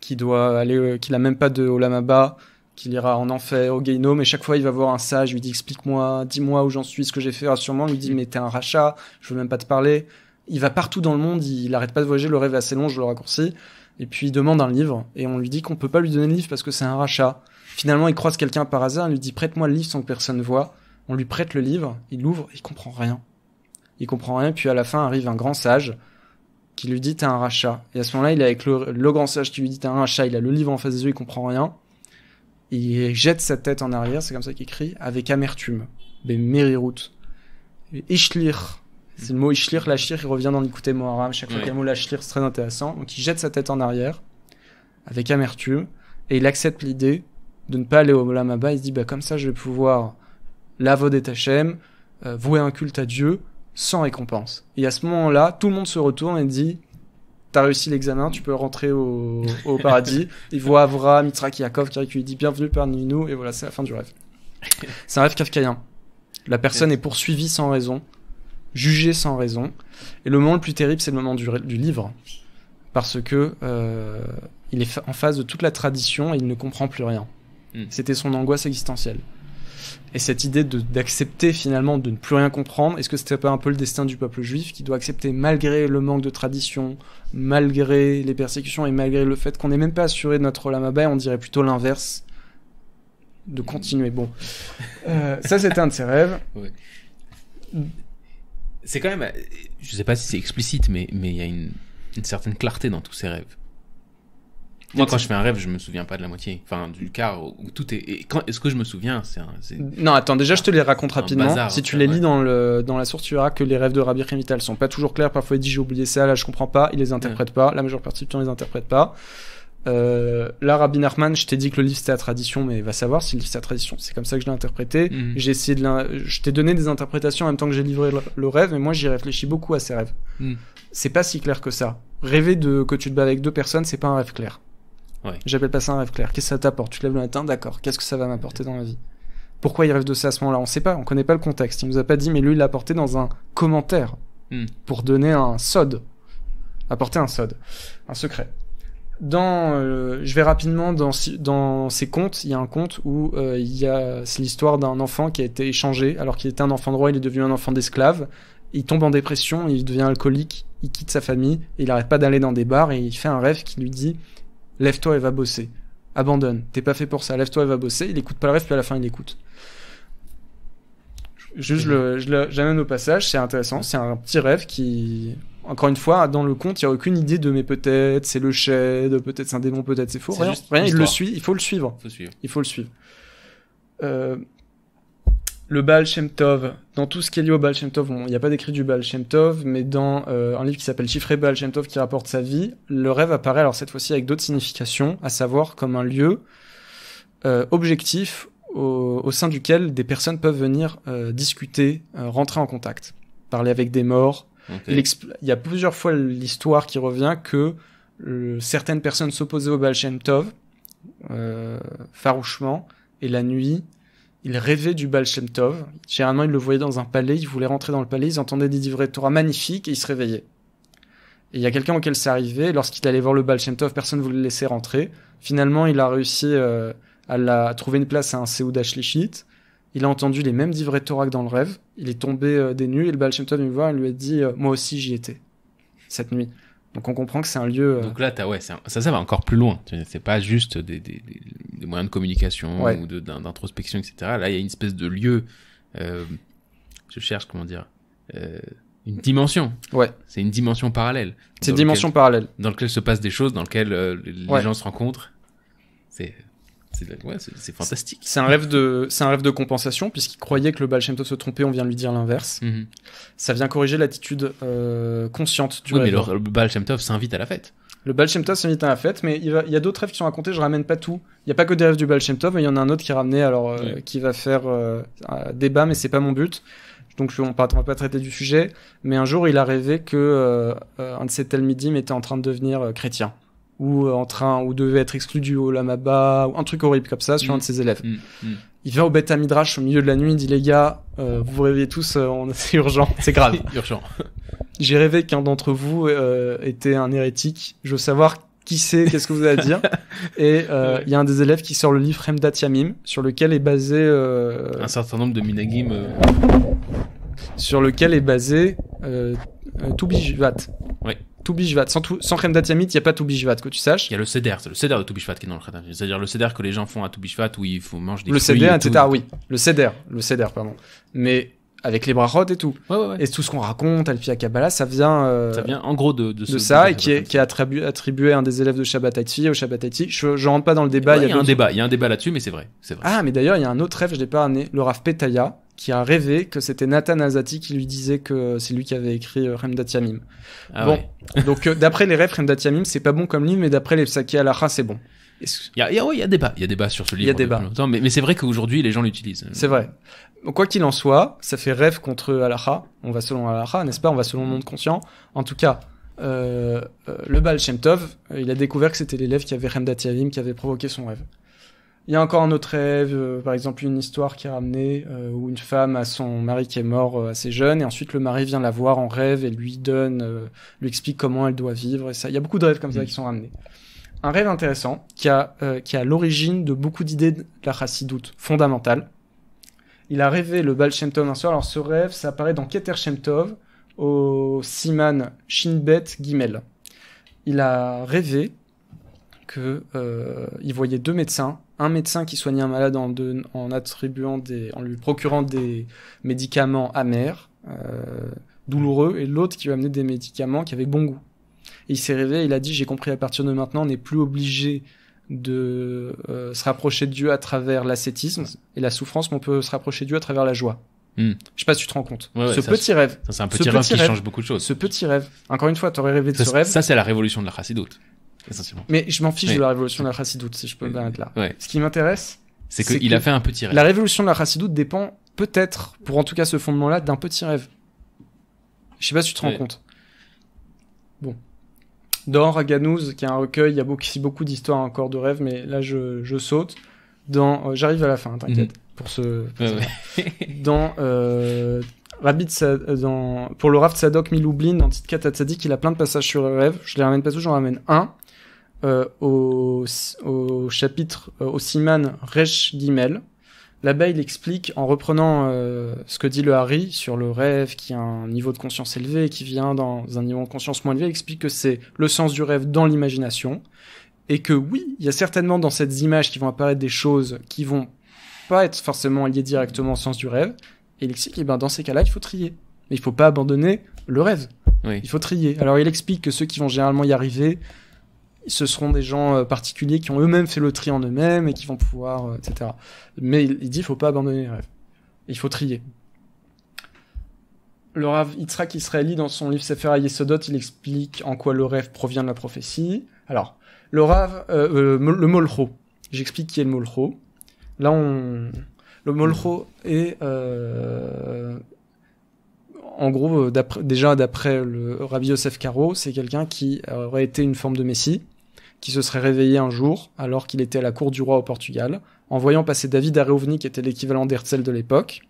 qu'il doit aller, euh, qu'il a même pas de olamaba, qu'il ira en enfer au Gaino, mais chaque fois il va voir un sage, il lui dit explique-moi, dis-moi où j'en suis, ce que j'ai fait, rassure-moi, lui dit mm. mais t'es un rachat, je veux même pas te parler il va partout dans le monde, il n'arrête pas de voyager, le rêve est assez long, je le raccourcis. Et puis il demande un livre, et on lui dit qu'on peut pas lui donner le livre parce que c'est un rachat. Finalement, il croise quelqu'un par hasard, il lui dit prête-moi le livre sans que personne voit. On lui prête le livre, il l'ouvre, il comprend rien. Il comprend rien, puis à la fin arrive un grand sage qui lui dit t'es un rachat. Et à ce moment-là, il est avec le, grand sage qui lui dit t'es un rachat, il a le livre en face des yeux, il comprend rien. Il jette sa tête en arrière, c'est comme ça qu'il crie, avec amertume. Mais route c'est le mot Ishlir, Lachir, il revient dans l'écouté Moharam. Chaque fois qu'il y a le mot Lachir, c'est très intéressant. Donc il jette sa tête en arrière, avec amertume, et il accepte l'idée de ne pas aller au Lamaba. Il se dit, bah, comme ça, je vais pouvoir lavo Tachem, euh, vouer un culte à Dieu, sans récompense. Et à ce moment-là, tout le monde se retourne et dit T'as réussi l'examen, tu peux rentrer au, <laughs> paradis. Il voit Avra, Mitra, Kiyakov, qui lui dit Bienvenue parmi nous, et voilà, c'est la fin du rêve. C'est un rêve kafkaïen. La personne est poursuivie sans raison juger sans raison. Et le moment le plus terrible, c'est le moment du, du, livre, parce que euh, il est en face de toute la tradition et il ne comprend plus rien. Hmm. C'était son angoisse existentielle. Et cette idée d'accepter finalement de ne plus rien comprendre, est-ce que c'était pas un peu le destin du peuple juif qui doit accepter malgré le manque de tradition, malgré les persécutions et malgré le fait qu'on n'est même pas assuré de notre lamabai, on dirait plutôt l'inverse, de continuer. Bon, euh, ça c'était un de ses rêves. Oui c'est quand même, je sais pas si c'est explicite, mais mais il y a une, certaine clarté dans tous ces rêves. Moi, quand je fais un rêve, je me souviens pas de la moitié, enfin du quart où tout est. Et quand est-ce que je me souviens C'est Non, attends, déjà je te les raconte rapidement. si tu les lis dans le dans la source, tu verras que les rêves de Rabbi ne sont pas toujours clairs. Parfois, il dit j'ai oublié ça, là je comprends pas, il les interprète pas. La majeure partie du temps, il les interprète pas. Euh, là, Rabbi je t'ai dit que le livre c'était à tradition, mais va savoir si le livre c'est à tradition. C'est comme ça que je l'ai interprété. Mhm. J'ai essayé de Je t'ai donné des interprétations en même temps que j'ai livré le, rêve, mais moi j'y réfléchis beaucoup à ces rêves. Mhm. C'est pas si clair que ça. Rêver de que tu te bats avec deux personnes, c'est pas un rêve clair. J'appelle pas ça un rêve clair. Qu'est-ce que ça t'apporte Tu te lèves le matin, d'accord. Qu'est-ce que ça va m'apporter dans ma vie Pourquoi il rêve de ça à ce moment-là On sait pas, on connaît pas le contexte. Il nous a pas dit, mais lui il l'a apporté dans un commentaire mhm. pour donner un sod. Apporter un sod, un secret dans, euh, je vais rapidement dans, dans ces contes. Il y a un conte où euh, il c'est l'histoire d'un enfant qui a été échangé. Alors qu'il était un enfant de roi, il est devenu un enfant d'esclave. Il tombe en dépression, il devient alcoolique, il quitte sa famille, il n'arrête pas d'aller dans des bars et il fait un rêve qui lui dit lève-toi et va bosser, abandonne, t'es pas fait pour ça, lève-toi et va bosser. Il écoute pas le rêve, puis à la fin il écoute. Juste, j'amène au passage, c'est intéressant, c'est un petit rêve qui, encore une fois, dans le conte, il n'y a aucune idée de mais peut-être c'est le shed, peut-être c'est un démon, peut-être c'est faux. Rien, il le suit, il faut le suivre. Il faut le suivre. Euh, le Baal Shem Tov, dans tout ce qui est lié au Baal Shem Tov, il n'y a pas d'écrit du Baal Shem Tov, mais dans euh, un livre qui s'appelle Chiffré Baal Shem Tov qui rapporte sa vie, le rêve apparaît alors cette fois-ci avec d'autres significations, à savoir comme un lieu euh, objectif au, sein duquel des personnes peuvent venir discuter, rentrer en contact, parler avec des morts, il, y a plusieurs fois l'histoire qui revient que euh, certaines personnes s'opposaient au Baal Tov euh, farouchement et la nuit il rêvait du Baal Shem Tov. Généralement, il le voyait dans un palais, il voulait rentrer dans le palais, ils entendaient des livrets de Torah magnifiques et ils se réveillaient. Et il y a quelqu'un auquel c'est arrivé, lorsqu'il allait voir le Baal Tov, personne ne voulait le laisser rentrer. Finalement, il a réussi euh, à, trouver une place à un Seouda Shlichit. Il a entendu les mêmes dix Torah dans le rêve. Il est tombé euh, des nues et le Baal Shem voit, il lui a dit euh, Moi aussi, j'y étais. Cette nuit. Donc on comprend que c'est un lieu. Euh, Donc là, ouais, ça, ça va encore plus loin. C'est pas juste des, moyens de communication ou d'introspection, etc. Là, il y a une espèce de lieu. je cherche comment dire. une dimension. Ouais. C'est une dimension parallèle. C'est une dimension parallèle. Dans laquelle se passent des choses, dans laquelle les gens se rencontrent. C'est c'est fantastique. C'est un rêve de, un rêve de compensation puisqu'il croyait que le Baal Shem se trompait, on vient lui dire l'inverse. Mhm. Ça vient corriger l'attitude euh, consciente du oui, mais le, le s'invite à la fête. Le bal s'invite à la fête, mais il, y a d'autres rêves qui sont racontés. Je ramène pas tout. Il y a pas que des rêves du Baal Shem il y en a un autre qui est ramené, alors euh, qui va faire euh, débat, mais c'est pas mon but. Donc on ne va pas traiter du sujet. Mais un jour, il a rêvé que un de ses Talmidim était en train de devenir chrétien ou euh, en train ou devait être exclu du Olamaba ou un truc horrible comme ça sur un de mm. ses élèves. Mm. Mm. Il va au Beta Midrash au milieu de la nuit, il dit les gars, euh, vous vous réveillez tous, euh, <laughs> c'est urgent, c'est grave. <laughs> urgent. J'ai rêvé qu'un d'entre vous était un hérétique. Je veux savoir qui c'est, qu'est-ce que vous avez à dire. <laughs> Et il y a un des élèves qui sort le livre Hemdat Yamim, sur lequel est basé un certain nombre de minagim. Sur lequel est basé euh, Oui. Oui. Toubijvat. Sans, crème sans Khemdat-Yamit, il n'y a pas Toubijvat, que tu saches. Il y a le Seder, c'est le Seder de Toubijvat qui est dans le C'est-à-dire le Seder que les gens font à Toubijvat où ils mangent des Le Seder, etc. oui, le Seder, le Seder, pardon. Mais avec les brachot et tout. Ouais, ouais, Et tout ce qu'on raconte, Alpia Kabbalah, ça vient, euh, ça vient en gros de, ça, et qui est, attribué, à un des élèves de Shabbat Haïti, au Shabbat Je, rentre pas dans le débat. Il y, a un débat, il y a un débat là-dessus, mais c'est vrai, vrai, Ah, mais d'ailleurs, il y a un autre rêve, je ne l'ai pas amené, le Rav Petaya, qui a rêvé que c'était Nathan Azati qui lui disait que c'est lui qui avait écrit euh, Remdat Yamim. Ah bon, <laughs> donc euh, d'après les rêves, Remdat Yamim, c'est pas bon comme livre, mais d'après les Psaki Alaha, c'est bon. Il y a, y a débat, il y a sur ce livre. Il y a débat. Longtemps, mais, c'est vrai qu'aujourd'hui les gens l'utilisent. C'est vrai. Quoi qu'il en soit, ça fait rêve contre Alaha. On va selon Alaha, n'est-ce pas On va selon le monde conscient. En tout cas, euh, le bal Shemtov, il a découvert que c'était l'élève qui avait Remdat Yamim » qui avait provoqué son rêve. Il y a encore un autre rêve, euh, par exemple une histoire qui est ramenée euh, où une femme a son mari qui est mort euh, assez jeune et ensuite le mari vient la voir en rêve et lui donne, lui explique comment elle doit vivre et ça. Il y a beaucoup de rêves comme ça mm. qui sont ramenés. Un rêve intéressant qui a qui a l'origine de beaucoup d'idées de la chassidoute fondamentale. Il a rêvé le Baal Shem un soir. Alors ce rêve, ça apparaît dans Keter Shem au Siman Shinbet Gimel. Il a rêvé que il voyait deux médecins un médecin qui soignait un malade en, en lui procurant des médicaments amers, euh, douloureux, et l'autre qui lui amenait des médicaments qui avaient bon goût. il s'est réveillé, il a dit j'ai compris à partir de maintenant on n'est plus obligé de euh, se rapprocher de Dieu à travers l'ascétisme et la souffrance, mais on peut se rapprocher de Dieu à travers la joie. Je hmm. Je sais pas si tu te rends compte. ce petit rêve. C'est un petit, rêve qui change beaucoup de choses. Ce petit rêve. Encore une fois, tu aurais rêvé de ce rêve. Ça, c'est la révolution de la chassidoute. Mais je m'en fiche de la révolution de la chassidoute, si je peux me permettre là. Ce qui m'intéresse, c'est qu'il a fait un petit rêve. La révolution de la chassidoute dépend peut-être, pour en tout cas ce fondement-là, d'un petit rêve. Je sais pas si tu te rends compte. Bon. Dans Raganous, qui est un recueil, il y a beaucoup, beaucoup d'histoires encore de rêves, mais là je, saute. Dans, euh, j'arrive à la fin, hein, t'inquiète. Mhm. Pour ce. <laughs> dans euh, euh, dans, pour le Raft Sadok Miloublin, dans a dit il a plein de passages sur le rêve. Je les ramène pas tous, j'en ramène un. Euh, au, chapitre, euh, au Siman rech Gimel. Là-bas, il explique, en reprenant euh, ce que dit le Harry sur le rêve qui a un niveau de conscience élevé, qui vient dans un niveau de conscience moins élevé, il explique que c'est le sens du rêve dans l'imagination, et que oui, il y a certainement dans cette image qui vont apparaître des choses qui vont pas être forcément liées directement au sens du rêve, et il explique, et eh ben, dans ces cas-là, il faut trier. Mais il faut pas abandonner le rêve. Il faut trier. Alors il explique que ceux qui vont généralement y arriver, ce seront des gens euh, particuliers qui ont eux-mêmes fait le tri en eux-mêmes et qui vont pouvoir, euh, etc. Mais il, dit il ne faut pas abandonner les rêves. Il faut trier. Le Rav Yitzhak Israeli, dans son livre Sefer Yesodot, il explique en quoi le rêve provient de la prophétie. Alors, le Rav, euh, le Molcho. J'explique qui est le Molcho. Là, on, le Molcho est en gros, euh, déjà d'après le Rabbi Yosef Caro, c'est quelqu'un qui aurait été une forme de Messie, qui se serait réveillé un jour, alors qu'il était à la cour du roi au Portugal, en voyant passer David Areovni, qui était l'équivalent d'Herzl de l'époque,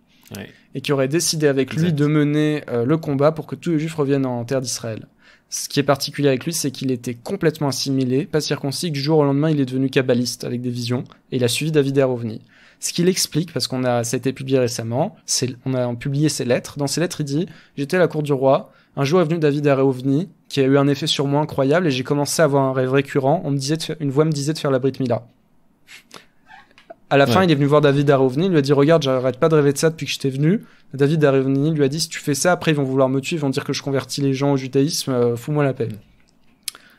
et qui aurait décidé avec lui de mener euh, le combat pour que tous les Juifs reviennent en terre d'Israël. Ce qui est particulier avec lui, c'est qu'il était complètement assimilé, pas circoncis, que jour au lendemain, il est devenu kabbaliste avec des visions, et il a suivi David Aravni. Ce qu'il explique, parce qu'on a, ça a été publié récemment, c'est on a publié ses lettres. Dans ses lettres, il dit J'étais à la cour du roi, un jour est venu David Areovni, qui a eu un effet sur moi incroyable, et j'ai commencé à avoir un rêve récurrent. On me disait une voix me disait de faire la Brit Mila. À la fin, il est venu voir David Areovni, il lui a dit Regarde, j'arrête pas de rêver de ça depuis que j'étais venu. David Areovni lui a dit Si tu fais ça, après ils vont vouloir me tuer, ils vont dire que je convertis les gens au judaïsme, euh, fous-moi la peine.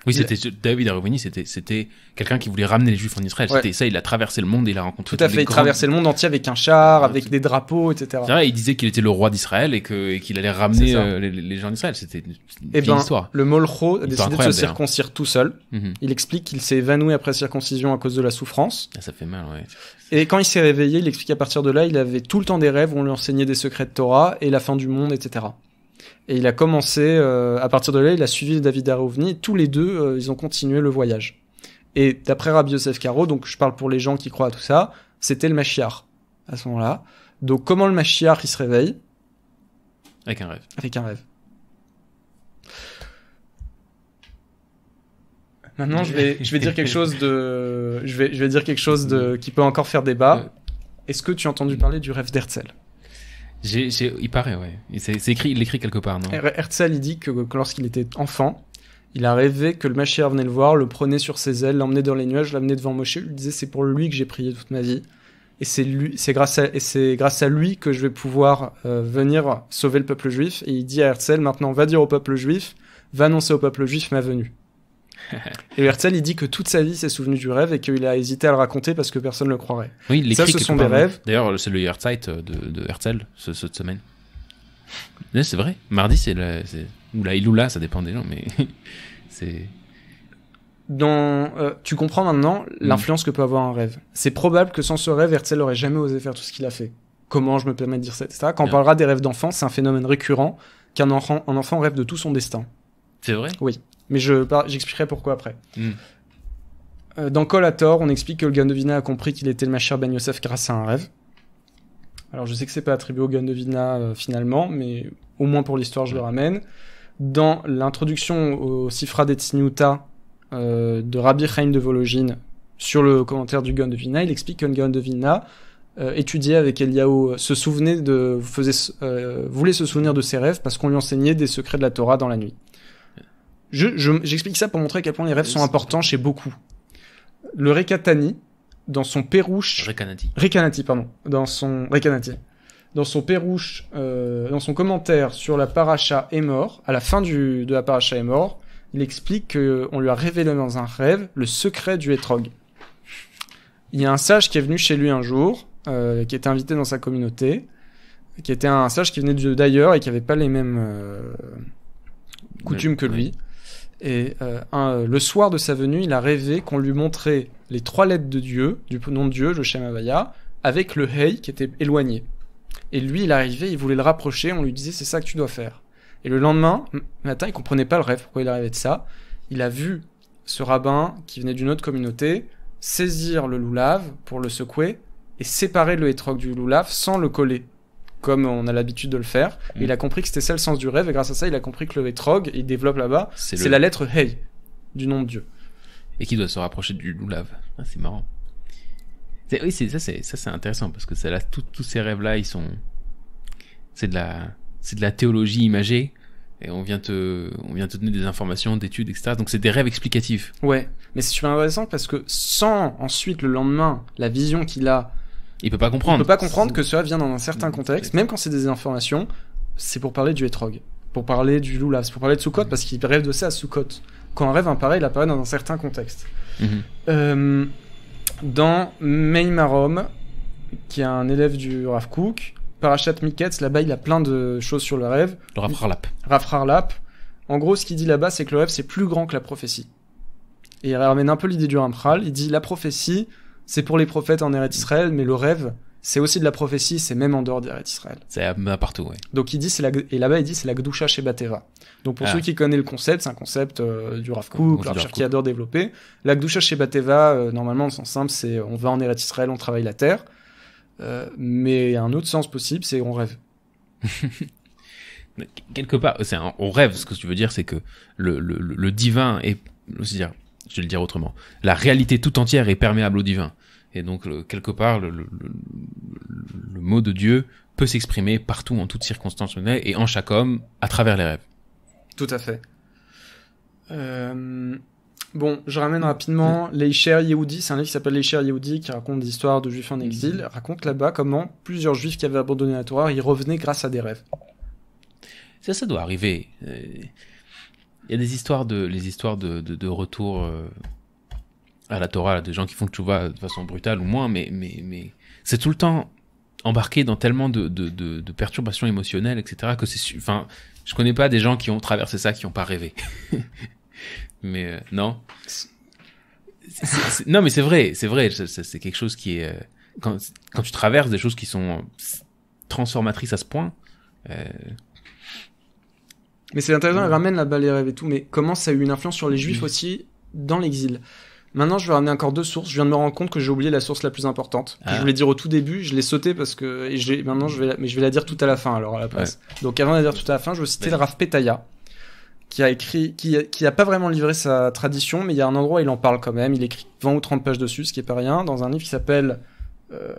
Oui, David Arouvini, c'était c'était quelqu'un qui voulait ramener les Juifs en Israël. C'était ça, il a traversé le monde il a rencontré tout à fait. Il a traversé le monde entier avec un char, avec des drapeaux, etc. Vrai, il disait qu'il était le roi d'Israël et qu'il allait ramener euh, les, gens d'Israël. C'était une, et eh ben, histoire. Le Molcho a décidé de se circoncire tout seul. Mhm. Il explique qu'il s'est évanoui après circoncision à cause de la souffrance. Ah, ça fait mal, ouais. Et quand il s'est réveillé, il explique qu'à partir de là, il avait tout le temps des rêves où on lui enseignait des secrets de Torah et la fin du monde, etc. Et il a commencé, euh, à partir de là, il a suivi David Arovni. Tous les deux, euh, ils ont continué le voyage. Et d'après Rabbi Yosef Caro, donc je parle pour les gens qui croient à tout ça, c'était le Machiar à ce moment-là. Donc comment le Machiar, il se réveille Avec un rêve. Avec un rêve. Maintenant, je vais, je vais dire quelque chose de, je vais, je vais dire quelque chose de, qui peut encore faire débat. Euh. Est-ce que tu as entendu parler du rêve d'Herzl il paraît, ouais. C'est écrit, il écrit quelque part, non Herzl, il dit que, lorsqu'il était enfant, il a rêvé que le Machia venait le voir, le prenait sur ses ailes, l'emmenait dans les nuages, l'amenait devant Moshe. Il disait c'est pour lui que j'ai prié toute ma vie. Et c'est grâce à, lui que je vais pouvoir euh, venir sauver le peuple juif. Et il dit à Herzl maintenant va dire au peuple juif, va annoncer au peuple juif ma venue. <laughs> et Herzl, il dit que toute sa vie s'est souvenu du rêve et qu'il a hésité à le raconter parce que personne ne le croirait. Oui, les Ça, ce sont des rêves. D'ailleurs, c'est le Herzl euh, de, de ce, cette semaine. C'est vrai. Mardi, c'est la. Ou la ça dépend des gens, mais <laughs> c'est. Dans, euh, tu comprends maintenant mm. l'influence que peut avoir un rêve. C'est probable que sans ce rêve, Herzl n'aurait jamais osé faire tout ce qu'il a fait. Comment je me permets de dire ça, Quand on parlera des rêves d'enfants, c'est un phénomène récurrent qu'un enfant, enfant rêve de tout son destin. C'est vrai Oui. Mais je, j'expliquerai pourquoi après. Hmm. Euh, dans Call on explique que le Gandovina a compris qu'il était le Machir Ben Yosef grâce à un rêve. Alors je sais que c'est pas attribué au Gandovina euh, finalement, mais au moins pour l'histoire je le hmm. ramène. Dans l'introduction au Sifra d'Etsniuta euh, de Rabbi Chaim de Vologine sur le commentaire du Gandovina, il explique que le Gandovina euh, étudiait avec Eliaou, se souvenait de, faisait, voulait se souvenir de ses rêves parce qu'on lui enseignait des secrets de la Torah dans la nuit. J'explique je, ça pour montrer à quel point les rêves sont importants chez beaucoup. Le Rekatani, dans son Pérouche. Rekanati. Rekanati, pardon. Dans son. Rekanati. Dans son Pérouche, euh, dans son commentaire sur la paracha est mort, à la fin du, de la paracha est mort, il explique qu'on lui a révélé dans un rêve le secret du Etrog. Il y a un sage qui est venu chez lui un jour, euh, qui était invité dans sa communauté, qui était un sage qui venait d'ailleurs et qui n'avait pas les mêmes euh, coutumes que lui. Et euh, le soir de sa venue, il a rêvé qu'on lui montrait les trois lettres de Dieu, du nom de Dieu, le Shemavaya, avec le Hei qui était éloigné. Et lui, il arrivait, il voulait le rapprocher, on lui disait c'est ça que tu dois faire. Et le lendemain matin, il comprenait pas le rêve, pourquoi il arrivait de ça. Il a vu ce rabbin qui venait d'une autre communauté saisir le loulav pour le secouer et séparer le hétrog du loulav sans le coller comme on a l'habitude de le faire. Mm. il a compris que c'était ça le sens du rêve, et grâce à ça, il a compris que le Etrog, il développe là-bas, c'est la lettre Hey, du nom de Dieu. Et qui doit se rapprocher du Lulav. Ah, c'est marrant. Oui, ça c'est intéressant, parce que là, tous ces rêves-là, ils sont... C'est de, la... de la théologie imagée, et on vient te, on vient te donner des informations, d'études, etc. Donc c'est des rêves explicatifs. Ouais, mais c'est super intéressant parce que sans ensuite le lendemain la vision qu'il a il peut pas comprendre. Il peut pas comprendre que cela vient dans un certain contexte, même quand c'est des informations. C'est pour parler du Etrog, pour parler du c'est pour parler de Soukot, parce qu'il rêve de ça à Soukot. Quand un rêve apparaît, il apparaît dans un certain contexte. Mhm. Euh, dans Meimarom, qui est un élève du Rav Cook, Parachat Miketz, là-bas, il a plein de choses sur le rêve. Le Rav En gros, ce qu'il dit là-bas, c'est que le rêve, c'est plus grand que la prophétie. Et il ramène un peu l'idée du Ramchal. Il dit la prophétie, c'est pour les prophètes en Eretz Israël, mais le rêve, c'est aussi de la prophétie, c'est même en dehors d'Eretz Israël. C'est partout, oui. Donc il dit, et là-bas, il dit, c'est la Gdusha chez Donc pour ah. ceux qui connaissent le concept, c'est un concept euh, du Rav Kook, qui adore développer. La Gdusha chez euh, normalement, en sens simple, c'est on va en Eretz Israël, on travaille la terre. Euh, mais un autre sens possible, c'est on rêve. <laughs> Quelque part, c'est on rêve. Ce que tu veux dire, c'est que le, divin est, dire, je vais le dire autrement, la réalité tout entière est perméable au divin. Et donc, quelque part, le, mot de Dieu peut s'exprimer partout, en toutes circonstances, et en chaque homme, à travers les rêves. Tout à fait. Euh, bon, je ramène rapidement les Yehoudi, Yehudi, c'est un livre qui s'appelle l'Eicher Yehudi, qui raconte des histoires de juifs en mm-hmm. exil, raconte là-bas comment plusieurs juifs qui avaient abandonné la Torah y revenaient grâce à des rêves. Ça, ça doit arriver. Euh, il y a des histoires de, les histoires de, de, de retour euh, à la Torah, des de gens qui font tu vas de façon brutale ou moins, mais, mais, mais c'est tout le temps embarqué dans tellement de, de, de, perturbations émotionnelles, etc., que c'est. Enfin, je connais pas des gens qui ont traversé ça, qui n'ont pas rêvé. <laughs> mais euh, non. non, mais c'est vrai, c'est vrai, c'est quelque chose qui est. Euh, quand, quand tu traverses des choses qui sont transformatrices à ce point, euh, mais c'est intéressant, elle ramène là-bas les rêves et tout, mais comment ça a eu une influence sur les juifs aussi dans l'exil Maintenant, je vais ramener encore deux sources. Je viens de me rendre compte que j'ai oublié la source la plus importante. je ah. voulais dire au tout début, je l'ai sauté parce que. Et j'ai, maintenant, je vais, la... mais je vais la dire tout à la fin alors à la place. Donc avant de la dire tout à la fin, je veux citer le Raf Petaya qui a écrit, qui, a, qui a pas vraiment livré sa tradition, mais il y a un endroit où il en parle quand même. Il écrit 20 ou 30 pages dessus, ce qui est pas rien, dans un livre qui s'appelle euh,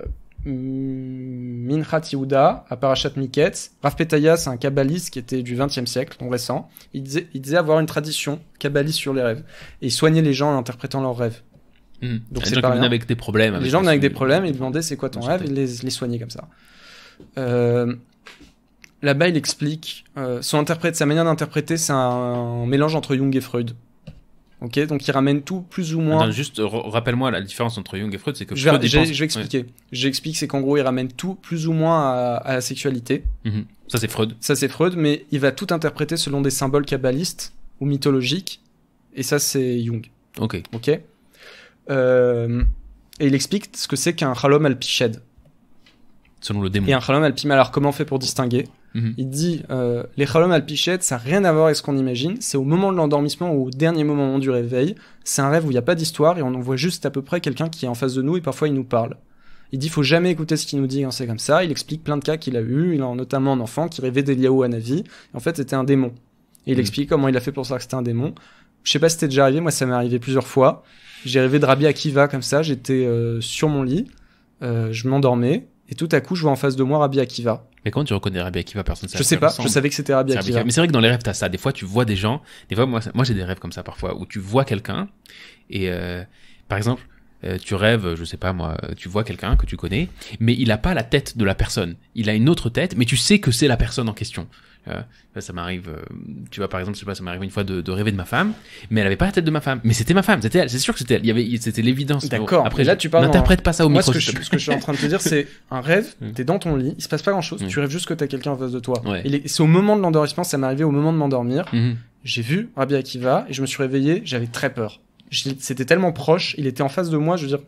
Minchat Yehuda à Parachat Miketz. Rav Petaya, c'est un kabbaliste qui était du XXe siècle, donc récent. Il disait, avoir une tradition kabbaliste sur les rêves et il soignait les gens en interprétant leurs rêves. Hmm. Donc c'est gens avec des problèmes. les gens venaient avec des problèmes, ils demandaient c'est quoi ton rêve, et les, les comme ça. Euh, là-bas, il explique euh, son interprète, sa manière d'interpréter, c'est un mélange entre Jung et Freud. Ok, donc il ramène tout plus ou moins. Attends, juste rappelle-moi la différence entre Jung et Freud, c'est que je, vais, expliquer. J'explique, c'est qu'en gros, il ramène tout plus ou moins à, la sexualité. Mhm. Ça c'est Freud. Ça c'est Freud, mais il va tout interpréter selon des symboles kabbalistes ou mythologiques, et ça c'est Jung. Ok. Ok. Euh, et il explique ce que c'est qu'un halom al-piched. Selon le démon. Et un halom al Alors comment fait pour distinguer Mhm. Il dit euh, les Khalom al-Pichet, ça n'a rien à voir avec ce qu'on imagine. C'est au moment de l'endormissement ou au dernier moment du réveil. C'est un rêve où il n'y a pas d'histoire et on en voit juste à peu près quelqu'un qui est en face de nous et parfois il nous parle. Il dit faut jamais écouter ce qu'il nous dit quand c'est comme ça. Il explique plein de cas qu'il a eu. Il a notamment un enfant qui rêvait des à Navi. En fait, c'était un démon. il mhm. explique comment il a fait pour savoir que c'était un démon. Je sais pas si c'était déjà arrivé. Moi, ça m'est arrivé plusieurs fois. J'ai rêvé de Rabbi kiva comme ça. J'étais euh, sur mon lit. Euh, je m'endormais et tout à coup, je vois en face de moi Rabbi Akiva. Mais quand tu reconnais Rabbi Akiva Personne ne Je sais pas, je savais que c'était Rabbi, Akiva. Mais c'est vrai que dans les rêves, tu as ça. Des fois, tu vois des gens. Des fois, moi, j'ai des rêves comme ça parfois, où tu vois quelqu'un. Et euh, par exemple, euh, tu rêves, je sais pas moi, euh, tu vois quelqu'un que tu connais, mais il n'a pas la tête de la personne. Il a une autre tête, mais tu sais que c'est la personne en question. Euh, ça m'arrive, euh, tu vois, par exemple, je sais pas, ça m'arrive une fois de, rêver de ma femme, mais elle avait pas la tête de ma femme, mais c'était ma femme, c'était elle, c'est sûr que c'était elle, il y avait, c'était l'évidence. D'accord. Après, là, tu parles. N'interprète pas ça au Moi, Ce que, je, suis en train de te dire, c'est un rêve, <laughs> mm. t'es dans ton lit, il se passe pas grand chose, tu mm. rêves juste que t'as quelqu'un en face de toi. Et c'est au moment de l'endormissement, ça m'est arrivé au moment de m'endormir, mm-hmm. j'ai vu qui Akiva et je me suis réveillé, j'avais très peur. C'était tellement proche, il était en face de moi, je veux dire,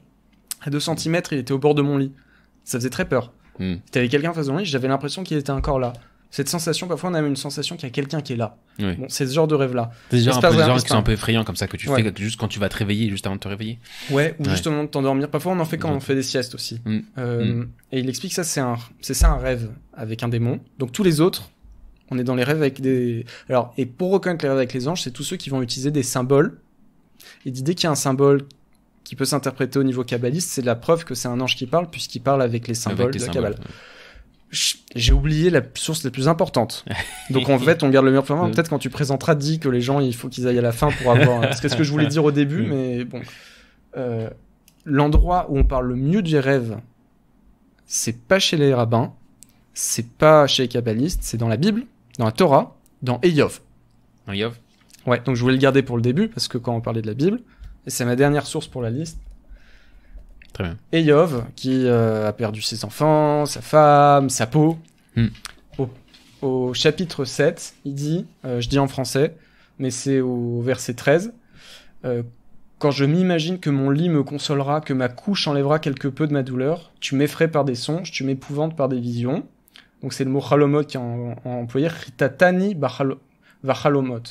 à 2 cm, il était au bord de mon lit. Ça faisait très peur. tu mm. T'avais quelqu'un en face de lit j'avais l'impression qu'il était encore là. Cette sensation, parfois on a même une sensation qu'il y a quelqu'un qui est là. Bon, c'est ce genre de rêve-là. C'est des, un peu effrayants comme ça, que tu fais juste quand tu vas te réveiller, juste avant de te réveiller. Ouais, ou justement juste de t'endormir. Parfois on en fait quand on fait des siestes aussi. Mm. Euh, mm. Et il explique ça, c'est, un, c'est ça un rêve avec un démon. Donc tous les autres, on est dans les rêves avec des... Alors, et pour reconnaître les rêves avec les anges, c'est tous ceux qui vont utiliser des symboles. Et dès qu'il y a un symbole qui peut s'interpréter au niveau kabbaliste, c'est la preuve que c'est un ange qui parle, puisqu'il parle avec les symboles de la Kabbale j'ai oublié la source la plus importante. <laughs> Donc en fait, on garde le meilleur pour euh. Peut-être quand tu présenteras, dit que les gens, il faut qu'ils aillent à la fin pour avoir. <laughs> Parce ce que je voulais dire au début, mm. mais bon. Euh, l'endroit où on parle le mieux du rêve c'est pas chez les rabbins, c'est pas chez les kabbalistes, c'est dans la Bible, dans la Torah, dans Eyov. Eyov Ouais, donc je voulais le garder pour le début, parce que quand on parlait de la Bible, et c'est ma dernière source pour la liste, et Yov, qui euh, a perdu ses enfants, sa femme, sa peau. Hmm. Au, chapitre 7, il dit, euh, je dis en français, mais c'est au verset 13. Euh, Quand je m'imagine que mon lit me consolera, que ma couche enlèvera quelque peu de ma douleur, tu m'effraies par des songes, tu m'épouvantes par des visions. Donc c'est le mot halomot qui est en, en employé, ritatani vachalomot.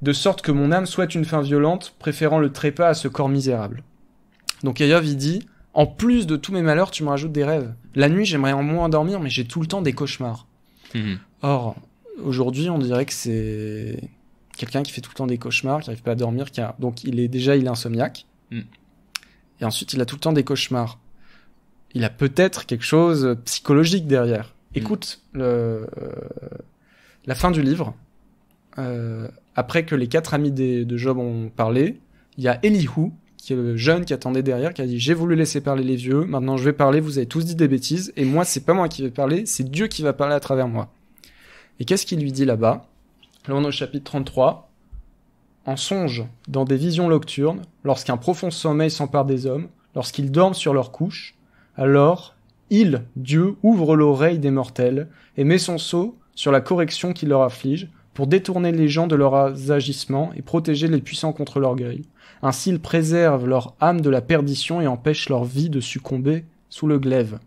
De sorte que mon âme souhaite une fin violente, préférant le trépas à ce corps misérable. Donc il dit En plus de tous mes malheurs, tu me rajoutes des rêves. La nuit, j'aimerais en moins dormir, mais j'ai tout le temps des cauchemars. Mhm. Or, aujourd'hui, on dirait que c'est quelqu'un qui fait tout le temps des cauchemars, qui n'arrive pas à dormir, donc il est déjà il est insomniaque. Mhm. Et ensuite, il a tout le temps des cauchemars. Il a peut-être quelque chose de psychologique derrière. Mhm. Écoute le... la fin du livre. Euh, après que les quatre amis de Job ont parlé, il y a Elihu qui est le jeune qui attendait derrière, qui a dit j'ai voulu laisser parler les vieux, maintenant je vais parler, vous avez tous dit des bêtises, et moi c'est pas moi qui vais parler, c'est Dieu qui va parler à travers moi. Et qu'est-ce qu'il lui dit là-bas Lors au chapitre 33. En songe, dans des visions nocturnes, lorsqu'un profond sommeil s'empare des hommes, lorsqu'ils dorment sur leur couche, alors il, Dieu, ouvre l'oreille des mortels et met son sceau sur la correction qui leur afflige, pour détourner les gens de leurs agissements et protéger les puissants contre l'orgueil. Ainsi, ils préservent leur âme de la perdition et empêchent leur vie de succomber sous le glaive.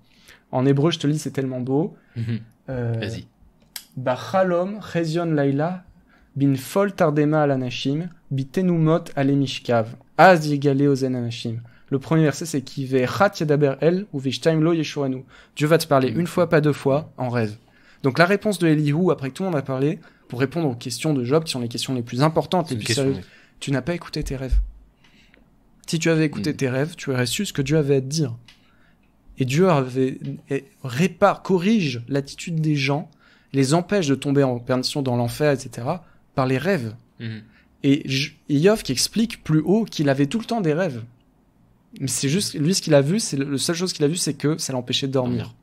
En hébreu, je te lis, c'est tellement beau. Mhm. Euh, Vas-y. Bachalom, Laila, bin fol tardema al anashim, bitenumot al emishkav, az ozen anashim. Le premier verset, c'est qui chat yadaber el ou vishtaim lo yeshuanu. Dieu va te parler une fois, pas deux fois, en rêve. Donc la réponse de Elihu, après que tout le monde a parlé, pour répondre aux questions de Job, qui sont les questions les plus importantes, les plus sérieuses, tu n'as pas écouté tes rêves. Si tu avais écouté mm. tes rêves, tu aurais su ce que Dieu avait à te dire. Et Dieu avait, répare, corrige l'attitude des gens, les empêche de tomber en perdition dans l'enfer, etc., par les rêves. Mm-hmm. Et Yov qui explique plus haut qu'il avait tout le temps des rêves. Mais c'est juste, lui, ce qu'il a vu, c'est la seule chose qu'il a vu, c'est que ça l'empêchait de dormir.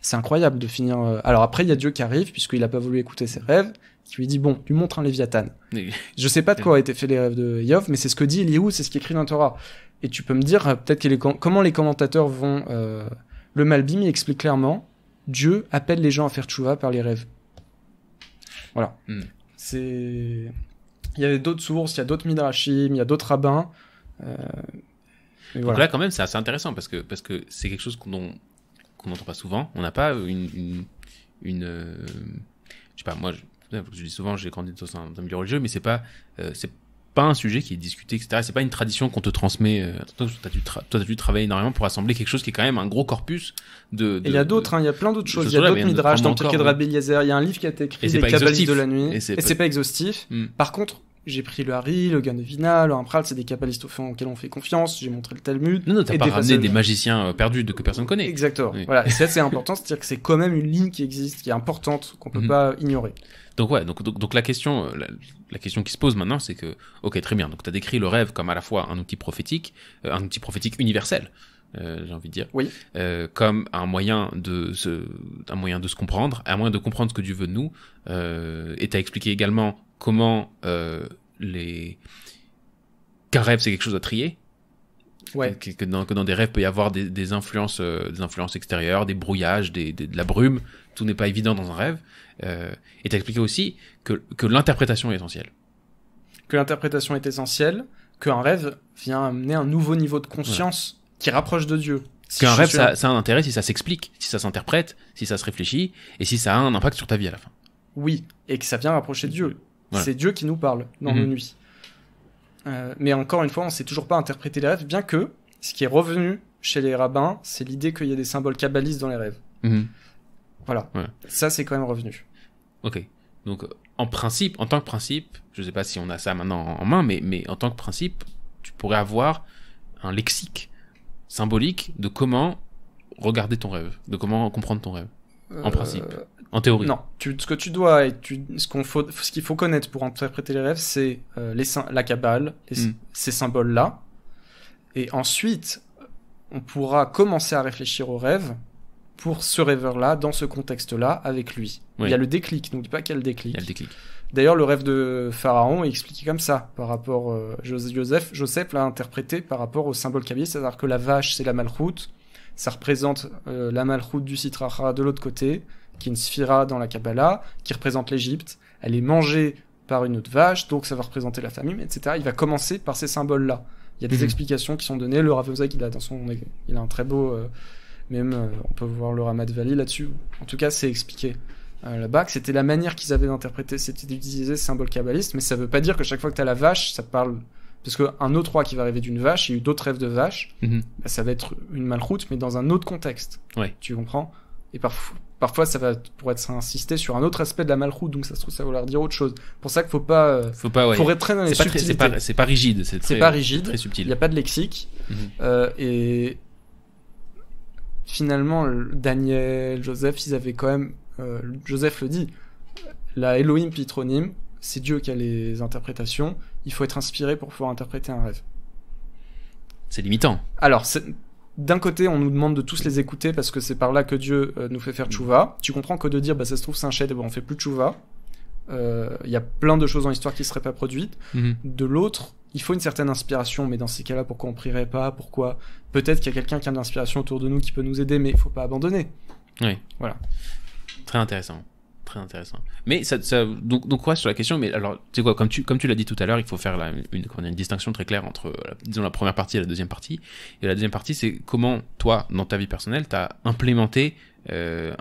C'est incroyable de finir. Euh, alors après, il y a Dieu qui arrive, puisqu'il n'a pas voulu écouter ses rêves qui lui dit bon, tu montres un Léviathan. Je sais pas de <laughs> quoi ont été fait les rêves de Yov, mais c'est ce que dit Elihu, c'est ce qui écrit dans Torah. Et tu peux me dire euh, peut-être comment les commentateurs vont euh, le Malbim explique clairement Dieu appelle les gens à faire tchouva par les rêves. Voilà. Hmm. C'est il y a d'autres sources, il y a d'autres midrashim, il y a d'autres rabbins. Euh, voilà. Donc là quand même c'est assez intéressant parce que parce que c'est quelque chose qu'on n'entend pas souvent. On n'a pas une, une, une je sais pas moi. Je je dis souvent, j'ai grandi dans un, milieu religieux, mais c'est pas, euh, c'est pas un sujet qui est discuté, etc. C'est pas une tradition qu'on te transmet. Euh, toi, tu as dû travailler énormément pour assembler quelque chose qui est quand même un gros corpus de. Il y a d'autres, hein, il y a plein d'autres choses. Il y a d'autres midrash dans le de Rabbi il y a un livre qui a été écrit, les Kabbalistes de la nuit, et c'est pas... exhaustif. Hmm. Par contre, j'ai pris le Harry, le Ganevina, le Impral, c'est des capitalistes auxquels on fait confiance, j'ai montré le Talmud. Non, non, t'as pas des ramené des magiciens euh, perdus de que personne connaît. Exactement. Voilà, et ça c'est <laughs> important, c'est-à-dire que c'est quand même une ligne qui existe, qui est importante, qu'on peut mhm. pas ignorer. Donc ouais, donc, donc, la question euh, la, question qui se pose maintenant, c'est que, ok, très bien, donc t'as décrit le rêve comme à la fois un outil prophétique, euh, un outil prophétique universel, j'ai envie de dire, oui. comme un moyen de se, un moyen de se comprendre, un moyen de comprendre ce que Dieu veut de nous. Euh, et t'as expliqué également comment euh, les qu'un rêve c'est quelque chose à trier. Ouais. Que, dans, des rêves peut y avoir des, influences, euh, des influences extérieures, des brouillages, de la brume. Tout n'est pas évident dans un rêve. Euh, et t'as expliqué aussi que, l'interprétation est essentielle. Que l'interprétation est essentielle, qu'un rêve vient amener un nouveau niveau de conscience qui rapproche de Dieu. qu'un rêve, ça, ça a un intérêt si ça s'explique, si ça s'interprète, si ça se réfléchit, et si ça a un impact sur ta vie à la fin. Oui, et que ça vient rapprocher de Dieu. C'est Dieu qui nous parle dans mhm. nos nuits. Euh, mais encore une fois, on ne sait toujours pas interpréter les rêves, bien que ce qui est revenu chez les rabbins, c'est l'idée qu'il y a des symboles kabbalistes dans les rêves. Mhm. Voilà. Ça, c'est quand même revenu. Ok. Donc, en principe, en tant que principe, je ne sais pas si on a ça maintenant en main, mais, en tant que principe, tu pourrais avoir un lexique symbolique de comment regarder ton rêve, de comment comprendre ton rêve, en euh, principe en théorie. Non, ce que tu dois et ce qu'il faut connaître pour interpréter les rêves, c'est euh, la cabale, mm. ces symboles-là. Et ensuite, on pourra commencer à réfléchir aux rêves pour ce rêveur-là, dans ce contexte-là, avec lui. Il y a le déclic, n'oublie pas qu'il déclic. y a le déclic. D'ailleurs, le rêve de Pharaon est expliqué comme ça, par rapport. à euh, Joseph, Joseph l'a interprété par rapport au symbole cabier, c'est-à-dire que la vache, c'est la malroute, ça représente euh, la malroute du citra de l'autre côté, qui est une dans la Kabbalah, qui représente l'Égypte. Elle est mangée par une autre vache, donc ça va représenter la famine, etc. Il va commencer par ces symboles-là. Il y a des mhm. explications qui sont données. Le Rav il a dans son, il a un très beau, euh, même, euh, on peut voir le Ramat là-dessus. En tout cas, c'est expliqué La euh, là-bas c'était la manière qu'ils avaient d'interpréter, c'était d'utiliser ces symbole kabbaliste, mais ça veut pas dire que chaque fois que tu as la vache, ça te parle. Parce qu'un autre roi qui va rêver d'une vache, il y a eu d'autres rêves de vache, mhm. bah, ça va être une malroute, mais dans un autre contexte. Ouais. Tu comprends? Et parfois, parfois ça va pour être insister sur un autre aspect de la malroute donc ça se trouve ça va dire autre chose pour ça qu'il faut pas euh, faut pas ouais. faut dans les c'est pas c'est pas, rigide c'est pas rigide très subtil il n'y a pas de lexique mhm. euh, et finalement Daniel Joseph ils avaient quand même euh, Joseph le dit la Elohim pitronyme c'est Dieu qui a les interprétations il faut être inspiré pour pouvoir interpréter un rêve c'est limitant alors c'est d'un côté, on nous demande de tous les écouter parce que c'est par là que Dieu euh, nous fait faire mm. tchouva. Tu comprends que de dire, bah, ça se trouve, c'est un ben, on fait plus tchouva. Il euh, y a plein de choses dans l'histoire qui seraient pas produites. Mm-hmm. De l'autre, il faut une certaine inspiration, mais dans ces cas-là, pourquoi on prierait pas Pourquoi Peut-être qu'il y a quelqu'un qui a de l'inspiration autour de nous qui peut nous aider, mais il faut pas abandonner. Oui. Voilà. Très intéressant. Très intéressant. Mais ça, donc, donc sur la question, mais alors, tu sais quoi, comme tu, comme tu l'as dit tout à l'heure, il faut faire une, une distinction très claire entre, euh, disons, la première partie et la deuxième partie. Et la deuxième partie, c'est comment, toi, dans ta vie personnelle, tu as implémenté euh,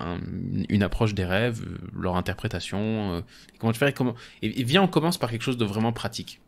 une approche des rêves, euh, leur interprétation, comment tu fais, et comment... Et, et viens, on commence par quelque chose de vraiment pratique.